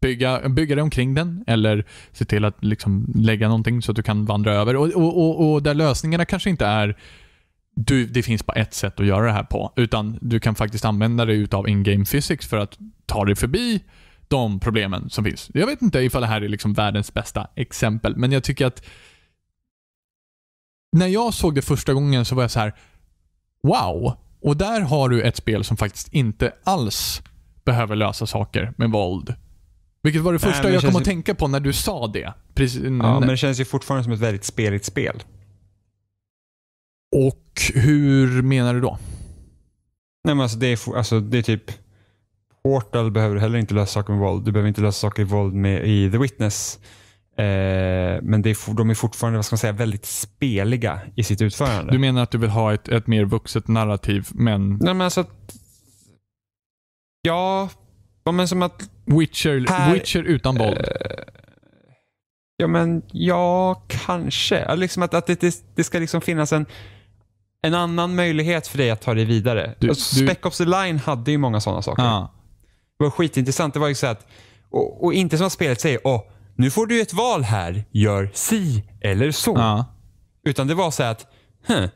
bygga, bygga dig omkring den eller se till att liksom lägga någonting så att du kan vandra över. Och, och, och, och där lösningarna kanske inte är du, det finns bara ett sätt att göra det här på. Utan du kan faktiskt använda dig av in-game physics för att ta dig förbi de problemen som finns. Jag vet inte ifall det här är liksom världens bästa exempel, men jag tycker att när jag såg det första gången så var jag så här wow. Och där har du ett spel som faktiskt inte alls behöver lösa saker med våld. Vilket var det första Nej, det jag kom ju... att tänka på när du sa det. Precis, ja, men det känns ju fortfarande som ett väldigt speligt spel. Och hur menar du då? Nej, men alltså det, är, alltså det är typ... Portal behöver heller inte lösa saker med våld. Du behöver inte lösa saker med våld med, i The Witness. Eh, men det är, de är fortfarande vad ska man säga, väldigt speliga i sitt utförande. Du menar att du vill ha ett, ett mer vuxet narrativ, men... Nej, men alltså att, ja, men som att... Witcher, här, Witcher utan våld? Eh, ja, men ja, kanske. Liksom att, att det, det ska liksom finnas en en annan möjlighet för dig att ta dig vidare. Du, alltså, du... Spec Ops the Line hade ju många sådana saker. Ja. Det var skitintressant. Det var ju så att, och, och, inte som att spelet säger åh, oh, nu får du ett val här. Gör si eller så. Ja. Utan det var så att, hm,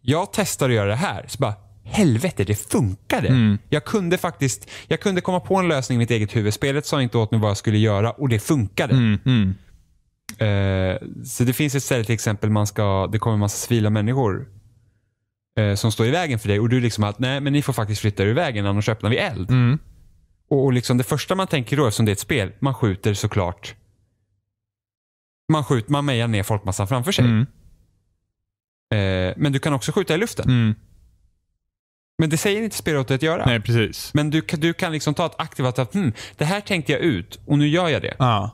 jag testar att göra det här. Så bara, helvete, det funkade. Mm. Jag kunde faktiskt jag kunde komma på en lösning i mitt eget huvud. Spelet sa inte åt mig vad jag skulle göra och det funkade. Mm, mm. Uh, så det finns ett ställe till exempel man ska, det kommer en massa civila människor eh, som står i vägen för dig och du liksom att nej men ni får faktiskt flytta ur vägen annars öppnar vi eld. Mm. Och, och, liksom det första man tänker då eftersom det är ett spel, man skjuter såklart. Man skjuter, man mejar ner folkmassan framför sig. Mm. Eh, men du kan också skjuta i luften. Mm. Men det säger inte spelet åt dig att göra. Nej, precis. Men du, du kan liksom ta ett aktivt att hm, det här tänkte jag ut och nu gör jag det. Ah.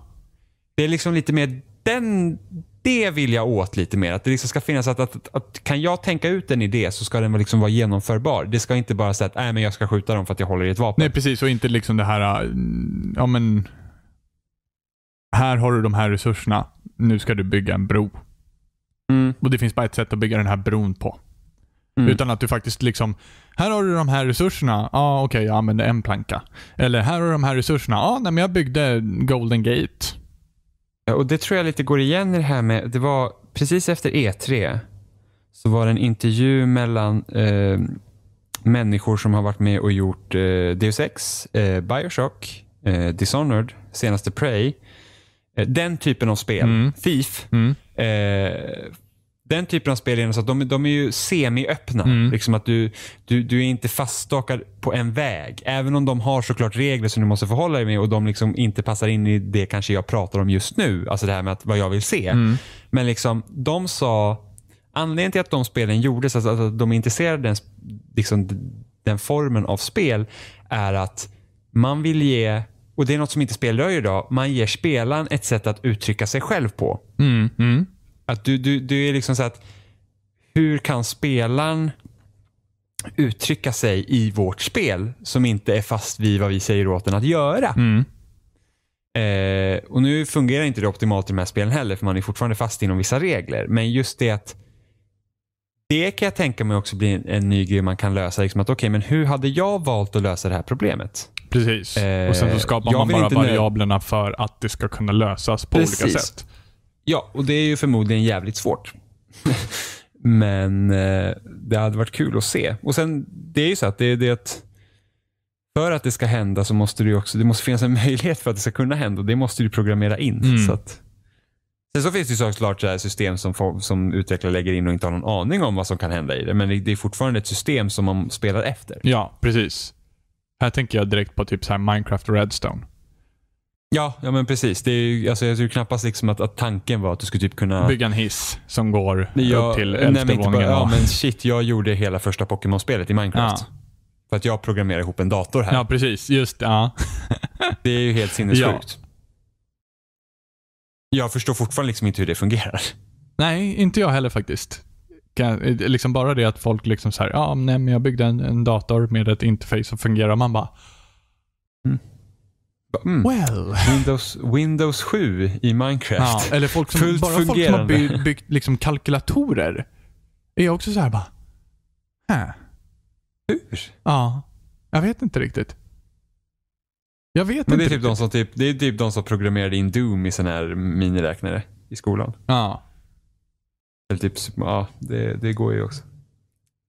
Det är liksom lite mer den det vill jag åt lite mer. Att det liksom ska finnas att, att, att, att kan jag tänka ut en idé så ska den liksom vara genomförbar. Det ska inte bara säga att Nej, men jag ska skjuta dem för att jag håller i ett vapen. Nej, precis. Och inte liksom det här, äh, ja men, här har du de här resurserna. Nu ska du bygga en bro. Mm. Och det finns bara ett sätt att bygga den här bron på. Mm. Utan att du faktiskt liksom, här har du de här resurserna. Ja, ah, okej, okay, jag använde en planka. Eller här har du de här resurserna. Ja, ah, men jag byggde Golden Gate. Och det tror jag lite går igen i det här med, det var precis efter E3 så var det en intervju mellan eh, människor som har varit med och gjort eh, Deus Ex, eh, Bioshock, eh, Dishonored, senaste Prey. Eh, den typen av spel, mm. Thief. Mm. Eh, den typen av spel är så att de, de är ju semiöppna. Mm. Liksom att du, du, du är inte faststakad på en väg. Även om de har såklart regler som du måste förhålla dig med och de liksom inte passar in i det kanske jag pratar om just nu. Alltså det här med att, vad jag vill se. Mm. Men liksom, de sa, anledningen till att de spelen gjordes, alltså att de är intresserade av den, liksom, den formen av spel, är att man vill ge och Det är något som inte spel gör idag. Man ger spelaren ett sätt att uttrycka sig själv på. Mm. mm. Att du, du, du är liksom så att hur kan spelaren uttrycka sig i vårt spel som inte är fast vid vad vi säger åt den att göra? Mm. Eh, och Nu fungerar inte det optimalt i de här spelen heller för man är fortfarande fast inom vissa regler. Men just det att det kan jag tänka mig också bli en, en ny grej man kan lösa. Liksom att, okay, men Hur hade jag valt att lösa det här problemet? Precis. Eh, och Sen så skapar eh, man bara variablerna för att det ska kunna lösas på precis. olika sätt. Ja, och det är ju förmodligen jävligt svårt. Men eh, det hade varit kul att se. Och sen, det är ju så att det, det att för att det ska hända så måste det också, det måste finnas en möjlighet för att det ska kunna hända. och Det måste du programmera in. Mm. Så att, sen så finns det ju såklart så system som, som utvecklare lägger in och inte har någon aning om vad som kan hända i det. Men det, det är fortfarande ett system som man spelar efter. Ja, precis. Här tänker jag direkt på typ så här Minecraft och Redstone. Ja, ja men precis. Det är, alltså, jag tror knappast liksom att, att tanken var att du skulle typ kunna... Bygga en hiss som går ja, upp till elfte våningen. Ja, men shit. Jag gjorde hela första Pokémon-spelet i Minecraft. Ja. För att jag programmerar ihop en dator här. Ja, precis. Just ja. det. är ju helt sinnessjukt. Ja. Jag förstår fortfarande liksom inte hur det fungerar. Nej, inte jag heller faktiskt. Kan, liksom bara det att folk liksom så här, ja, nej, men jag byggde en, en dator med ett interface som fungerar. Man bara, mm. Mm. Well. Windows, Windows 7 i Minecraft. Ja, eller folk som, Fullt bara fungerande. folk som har by, byggt liksom kalkylatorer. Är jag också såhär bara... Hä? Hur? Ja. Jag vet inte riktigt. Jag vet Men inte det är, typ riktigt. de som typ, det är typ de som programmerade in Doom i sån här miniräknare i skolan. Ja. Eller typ, ja, det, det går ju också.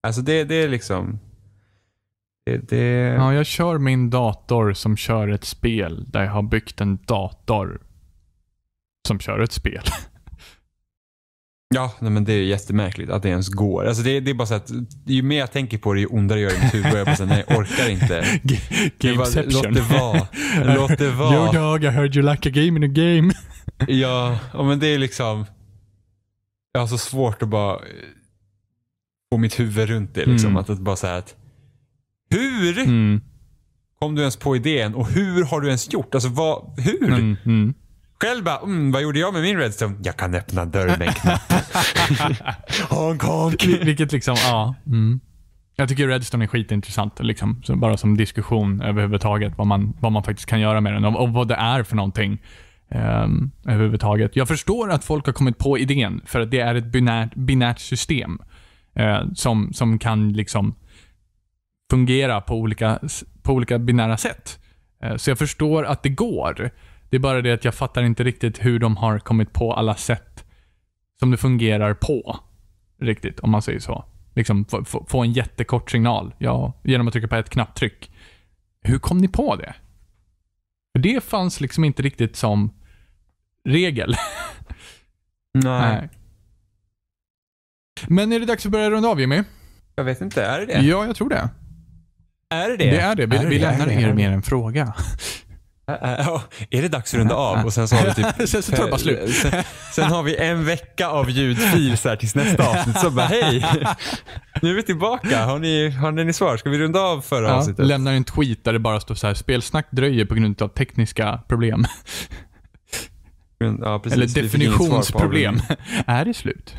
Alltså det, det är liksom... Det... Ja, jag kör min dator som kör ett spel där jag har byggt en dator som kör ett spel. Ja, nej, men det är jättemärkligt att det ens går. Alltså det, det är bara så att ju mer jag tänker på det, ju ondare gör det i mitt huvud. Jag bara så här, nej, jag orkar inte. Jag låt det vara. Låt det vara. Yo dog, I heard you like a game in a game. ja, men det är liksom. Jag har så svårt att bara få mitt huvud runt det. Liksom. Mm. Att, att bara så här att hur mm. kom du ens på idén och hur har du ens gjort? Alltså vad, hur? Mm, mm. Själv bara, mm, vad gjorde jag med min Redstone? Jag kan öppna dörren med en knapp. honk, honk. Vilket liksom, ja. Mm. Jag tycker Redstone är skitintressant. Liksom. Så bara som diskussion överhuvudtaget. Vad man, vad man faktiskt kan göra med den och, och vad det är för någonting. Um, överhuvudtaget. Jag förstår att folk har kommit på idén för att det är ett binärt, binärt system. Uh, som, som kan liksom fungera på olika, på olika binära sätt. Eh, så jag förstår att det går. Det är bara det att jag fattar inte riktigt hur de har kommit på alla sätt som det fungerar på. Riktigt, om man säger så. Liksom få, få en jättekort signal ja, genom att trycka på ett knapptryck. Hur kom ni på det? För det fanns liksom inte riktigt som regel. Nej. Nej. Men är det dags att börja runda av Jimmy? Jag vet inte, är det det? Ja, jag tror det. Är det det? Det är det. Vi, är vi det, lämnar er med en fråga. Ja, är det dags att runda av? Och sen så har vi typ... sen så tar det bara slut. Sen, sen, har vi en vecka av ljudfil så här tills nästa avsnitt. Så bara hej! Nu är vi tillbaka. Har ni, har ni svar? Ska vi runda av förra ja, avsnittet? Lämnar en tweet där det bara står så här spelsnack dröjer på grund av tekniska problem. Ja, precis, Eller definitionsproblem. Är det slut?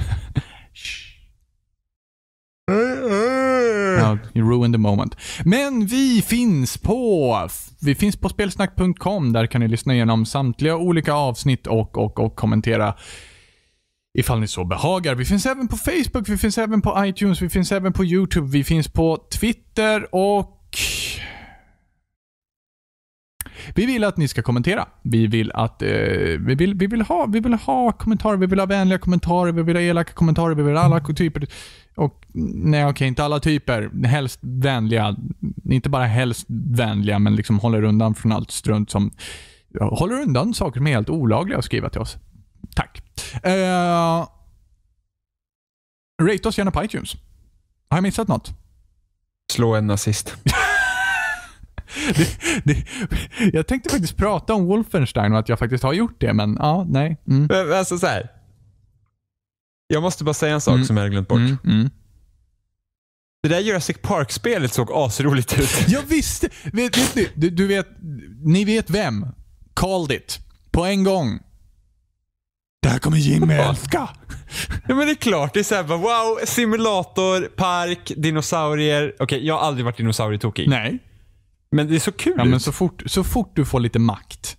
you ruined the moment. Men vi finns på vi finns på spelsnack.com. Där kan ni lyssna igenom samtliga olika avsnitt och, och, och kommentera ifall ni så behagar. Vi finns även på Facebook, vi finns även på iTunes, vi finns även på YouTube, vi finns på Twitter och vi vill att ni ska kommentera. Vi vill att... Eh, vi, vill, vi, vill ha, vi vill ha kommentarer, vi vill ha vänliga kommentarer, vi vill ha elaka kommentarer, vi vill ha alla mm. typer. Och nej, okej, inte alla typer. Helst vänliga. Inte bara helst vänliga, men liksom håller undan från allt strunt som... Håller undan saker som är helt olagliga att skriva till oss. Tack. Eh, Rate oss gärna på iTunes. Har jag missat något? Slå en nazist. Det, det, jag tänkte faktiskt prata om Wolfenstein och att jag faktiskt har gjort det, men ja, nej. Mm. Alltså så här. Jag måste bara säga en sak mm. som jag hade glömt bort. Mm, mm. det där Jurassic Park-spelet såg asroligt ut. Jag visste! Vet, vet ni, du, du vet, ni vet vem? Called it. På en gång. Det här kommer Jimmy älska. ja men det är klart. Det är såhär wow, simulator, park, dinosaurier. Okej, okay, jag har aldrig varit dinosaurietokig. Nej. Men det är så kul. Ja, men så fort, så fort du får lite makt.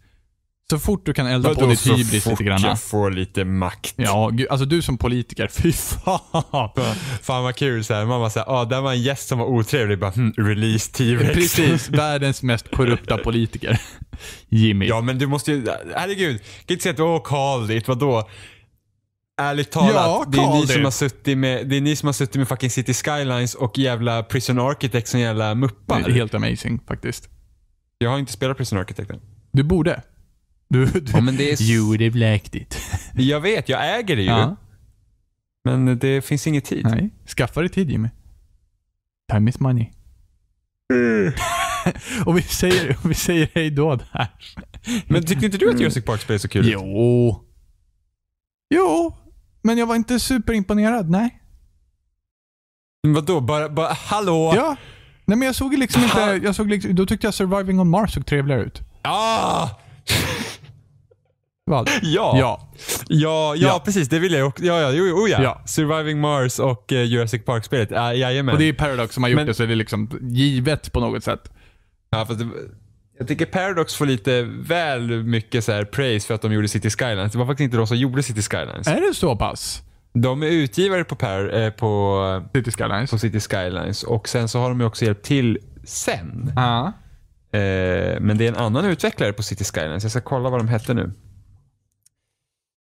Så fort du kan elda på ditt hybris lite grann. så fort jag får lite makt? Ja, alltså du som politiker, fy fan. fan vad kul. Så här. Man bara såhär, ah, där var en gäst som var otrevlig. Bara, hm, release T-Rex. Precis, världens mest korrupta politiker. Jimmy. Ja, men du måste ju, herregud. Kan inte säga att, åh, oh, call vadå? ärligt talat, ja, det, är ni som har suttit med, det är ni som har suttit med fucking City Skylines och jävla Prison Architect som jävla muppar. Det är helt amazing faktiskt. Jag har inte spelat Prison Architect än. Du borde. Du, du. Ja, men det är... Jo, det är bläkt Jag vet, jag äger det ju. Ja. Men det finns ingen tid. Nej. Skaffa dig tid Jimmy. Time is money. Mm. och vi säger, och vi säger hej då där. Men tyckte inte du att mm. Jurassic Park Space är så kul Jo. Jo. Men jag var inte superimponerad, nej. Vadå, bara, bara hallå? Ja. Nej men jag såg liksom inte... Jag såg liksom, då tyckte jag Surviving on Mars såg trevligare ut. Ah! Vad? Ja. Ja. ja. ja, precis. Det vill jag också. Ja, ja, jo, oh, ja. ja. Surviving Mars och eh, Jurassic Park-spelet. Äh, jajamän. Och det är Paradox som har gjort men, det, så det är liksom givet på något sätt. Ja, fast det, jag tycker Paradox får lite väl mycket så här praise för att de gjorde City Skylines. Det var faktiskt inte de som gjorde City Skylines. Är det så pass? De är utgivare på, per, eh, på, City Skylines. på City Skylines och sen så har de ju också hjälpt till sen. Ja. Eh, men det är en annan utvecklare på City Skylines. Jag ska kolla vad de hette nu.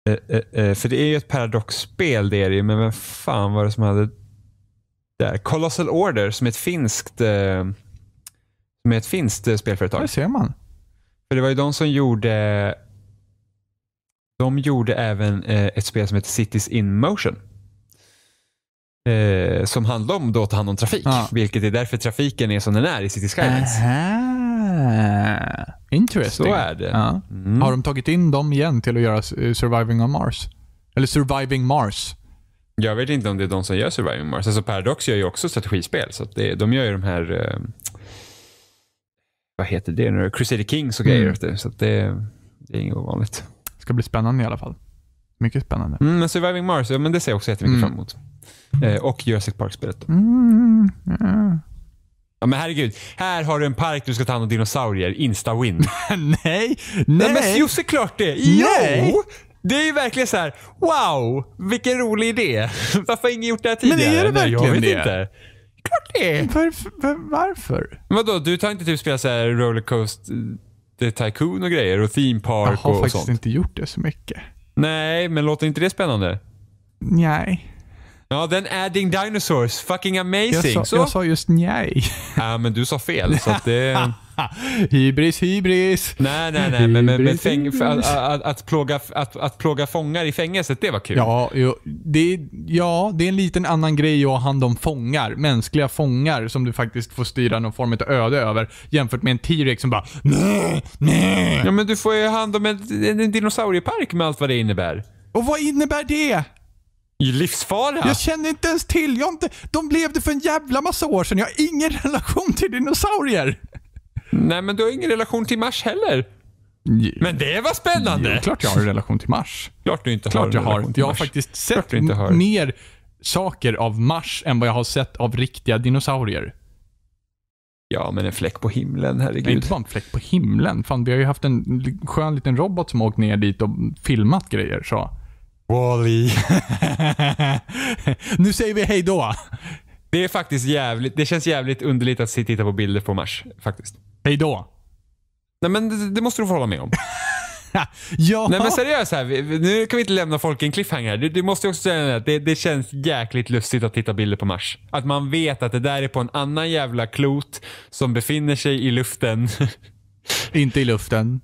Eh, eh, eh för det är ju ett Paradox-spel, det är det ju, men vem fan var det som hade där? Colossal Order som är ett finskt eh, med ett finskt eh, spelföretag. Det ser man. För det var ju de som gjorde de gjorde även eh, ett spel som heter Cities in Motion. Eh, som handlar om då att ta hand om trafik. Ja. Vilket är därför trafiken är som den är i City Skylines. Aha. Interesting. Så är det. Ja. Mm. Har de tagit in dem igen till att göra eh, Surviving on Mars? Eller Surviving Mars? Jag vet inte om det är de som gör Surviving Mars. Alltså Paradox gör ju också strategispel. Så det, de gör ju de här eh, vad heter det nu? Crusader Kings och grejer. Mm. Så det, det, är inget ovanligt. Det ska bli spännande i alla fall. Mycket spännande. Mm, men Surviving Mars, ja, men det ser jag också jättemycket mm. fram emot. Eh, och Jurassic Park-spelet. Mm. Ja. ja. men herregud, här har du en park du ska ta hand om dinosaurier. Insta-win. nej, nej! Nej, men jo såklart det! Jo! Nej. Det är ju verkligen så här: wow, vilken rolig idé. Varför har ingen gjort det här tidigare? Men är det verkligen Nej, jag vet det? Inte klart det Varför? varför? Vadå, du tar inte typ spela så här rollercoaster Tycoon och grejer och Theme Park och sånt? Jag har faktiskt inte gjort det så mycket. Nej, men låter inte det spännande? Nej. Ja, den Adding Dinosaurs. Fucking amazing. Jag sa, så? Jag sa just nej. Ja, men du sa fel. så att det... hybris, hybris. Nej, nej, nej. men, men, men fäng, att, att, att, plåga, att, att plåga fångar i fängelset, det var kul. Ja, det, ja, det är en liten annan grej att ha hand om fångar. Mänskliga fångar som du faktiskt får styra någon form av öde över. Jämfört med en T-Rex som bara nej, nej. Ja, men du får ju hand om en, en dinosauriepark med allt vad det innebär. Och vad innebär det? I livsfara? Jag känner inte ens till. Jag inte, de levde för en jävla massa år sedan. Jag har ingen relation till dinosaurier. Nej, men du har ingen relation till Mars heller. Men det var spännande! Jo, klart jag har en relation till Mars. Klart du inte klart har en jag relation har. till Jag har faktiskt sett mer saker av Mars än vad jag har sett av riktiga dinosaurier. Ja, men en fläck på himlen, herregud. Nej, inte bara en fläck på himlen. Fan, vi har ju haft en skön liten robot som åkt ner dit och filmat grejer. Så. Wally. nu säger vi hej då. Det är faktiskt jävligt, det känns jävligt underligt att titta på bilder på Mars, faktiskt. Hej då. Nej men det, det måste du få hålla med om. ja. Nej men seriöst här. nu kan vi inte lämna folk i en cliffhanger. Du, du måste också säga att det, det känns jäkligt lustigt att titta bilder på Mars. Att man vet att det där är på en annan jävla klot som befinner sig i luften. inte i luften.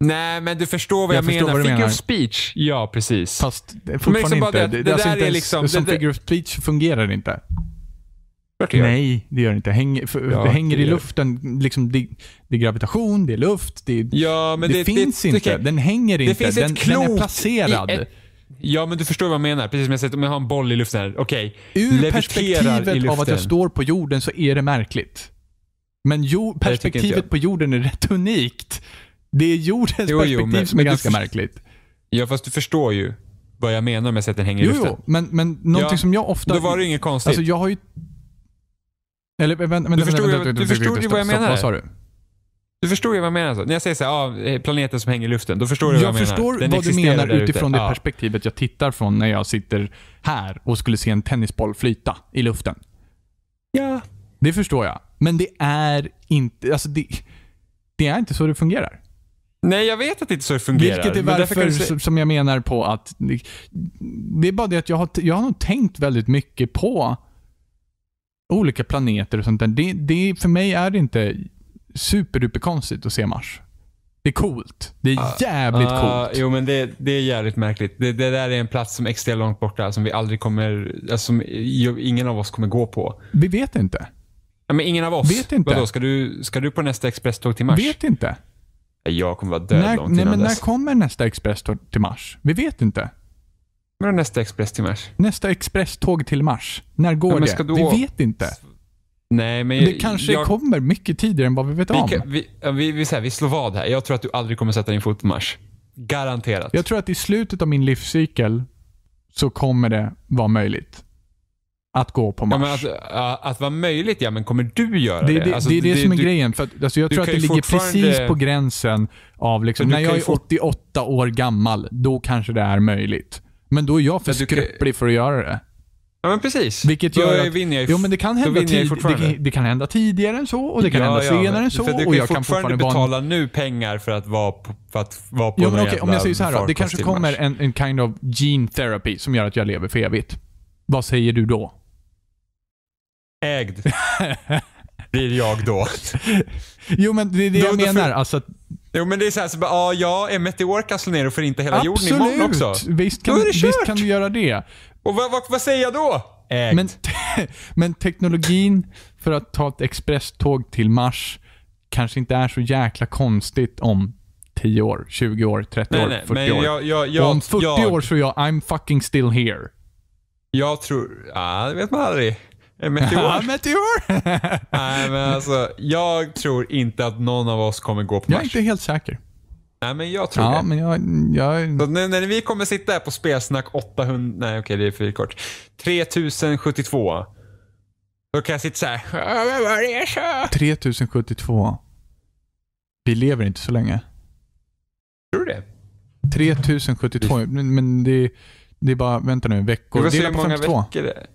Nej, men du förstår vad jag, jag förstår menar. Vad figure menar. of speech. Ja, precis. Fast liksom fortfarande liksom inte. Det, det, det, alltså där är liksom... Som det, figure of speech fungerar inte. Klart Nej, det gör det inte. Häng, för, ja, det hänger det i luften. Liksom, det, det, är gravitation, det är luft. Det, ja, men det, finns inte. Okay. Den hänger inte. Finns den, den, är placerad. Ett, ja, men du förstår vad jag menar. Precis som jag säger, om jag har en boll i luften här. Okej. Okay. Ur perspektivet av att jag står på jorden så är det märkligt. Men jo, perspektivet på jorden är rätt unikt. Det är jordens jo, jo, perspektiv men, som är ganska märkligt. Ja, fast du förstår ju vad jag menar med att den hänger jo, i luften. Jo, men, men någonting ja, som jag ofta... Då var det inget konstigt. Alltså, jag har ju eller, men, men, du, vänta, vänta, vänta, du förstod ju vad jag menar. Vad sa du? Du förstår ju vad jag menar. Så. Alltså. När jag säger så här, ah, eh, planeten som hänger i luften, då förstår du jag vad jag menar. Jag förstår vad du menar utifrån ute. det ja. perspektivet jag tittar från när jag sitter här och skulle se en tennisboll flyta i luften. Ja. Det förstår jag. Men det är inte, alltså det, det är inte så det fungerar. Nej, jag vet att det inte så det fungerar. Vilket är varför se... som jag menar på att... Det är bara det att jag har, jag har nog tänkt väldigt mycket på olika planeter och sånt där. Det, det, för mig är det inte superduper konstigt att se Mars. Det är coolt. Det är ah. jävligt uh, coolt. Jo, men det, det är jävligt märkligt. Det, det, där är en plats som är extremt långt borta, som vi aldrig kommer... Alltså, som ingen av oss kommer gå på. Vi vet inte. Ja, men ingen av oss. Vet inte. Vadå, ska du, ska du på nästa expresståg till Mars? Vet inte. Jag kommer vara död när, långt innan nej, men dess. När kommer nästa expresståg till Mars? Vi vet inte. När nästa express till Mars? Nästa expresståg till Mars. När går ja, det? Vi vet inte. Nej, men det jag, kanske jag... kommer mycket tidigare än vad vi vet vi om. vi, vi, vi, här, vi slår vad här. Jag tror att du aldrig kommer sätta din fot på Mars. Garanterat. Jag tror att i slutet av min livscykel så kommer det vara möjligt att gå på Mars. Ja, att, att, vara möjligt, ja men kommer du göra det? Det, det, alltså, det är det, det som är du, grejen. För att, alltså, jag tror att det ligger precis på gränsen av liksom, när jag är 88 år gammal, då kanske det är möjligt. Men då är jag för skröplig för att göra det. Ja, men precis. Vilket gör då att, vinner jag jo, men det kan hända, tid, det, det, kan hända tidigare än så och det kan ja, hända ja, senare men, än så. För du kan och jag kan fortfarande betala nu pengar för att vara på, för att vara på jo, men okej, Om jag säger så här då, Det kanske kommer en, en kind of gene therapy som gör att jag lever för evigt. Vad säger du då? Ägd. blir jag då. jo, men det är det då, jag menar. För... Alltså, Jo men det är såhär, här, så bara, ah, ja, är Meteor kastar ner och förinta hela Absolut. jorden imorgon också? Visst kan, då är det kört. visst kan du göra det. Och vad, vad, vad säger jag då? Men, men teknologin för att ta ett expresståg till Mars kanske inte är så jäkla konstigt om 10 år, 20 år, 30 nej, år, nej, 40 år. Jag, jag, jag, om 40 år så är jag I'm fucking still here. Jag tror... Ja, det vet man aldrig. Meteor? meteor! Nej, men alltså, jag tror inte att någon av oss kommer gå på Mars. Jag är inte helt säker. Nej, men jag tror Ja, det. men jag... jag... Så när, när vi kommer sitta här på spelsnack 800... Nej, okej, det är för kort. 3072. Då kan jag sitta så här. "Ja, men vad är det 3072. Vi lever inte så länge. Tror du det? 3072, men, men det, det är bara, vänta nu, Vi veckor. får se Dela hur på många 52. veckor det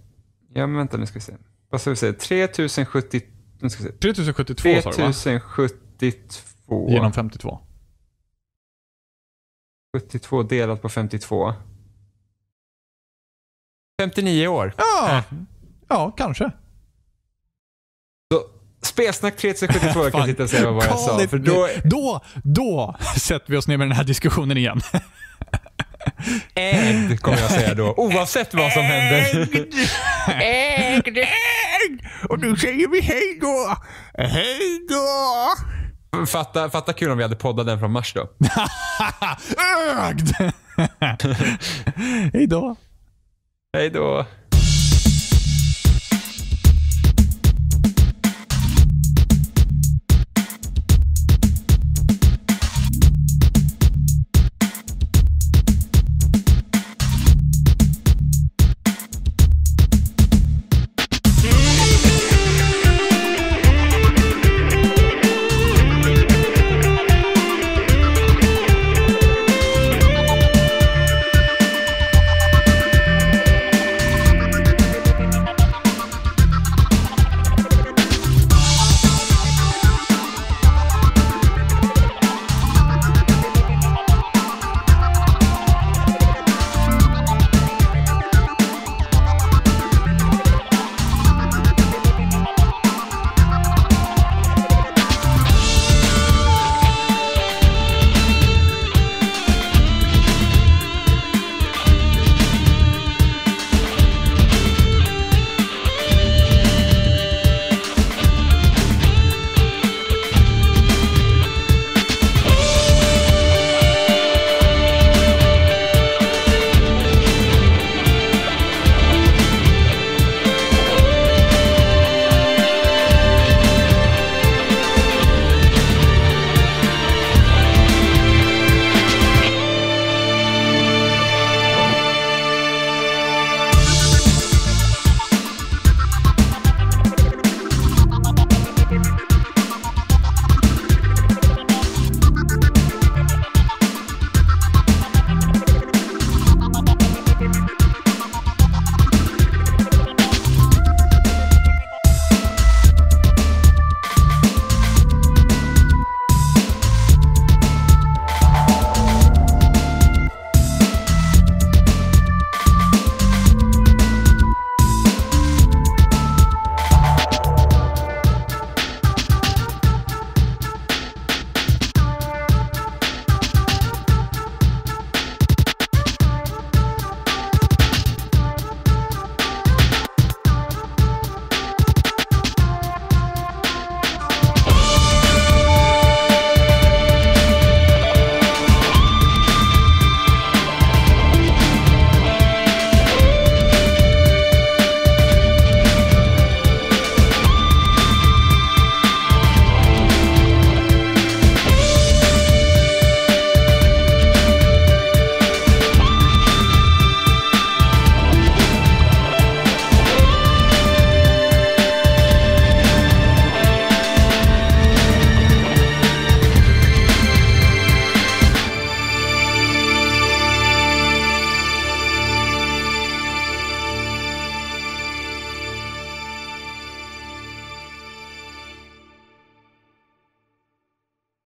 Ja, men vänta nu ska vi se. Vad ska vi säga? 3070... Nu ska vi se. 3072 sa du va? 3072. Genom 52. 72 delat på 52. 59 år. Ja, mm. ja kanske. Spelsnack 3072. jag kan inte säga vad jag sa. För då... då, då sätter vi oss ner med den här diskussionen igen. Ägd, kommer jag säga då. Oavsett vad som händer. Ägd, ägd! Och nu säger vi hej då. Hej då! Fatta, fatta kul om vi hade poddat den från mars då. Ögd! Hej då. Hej då.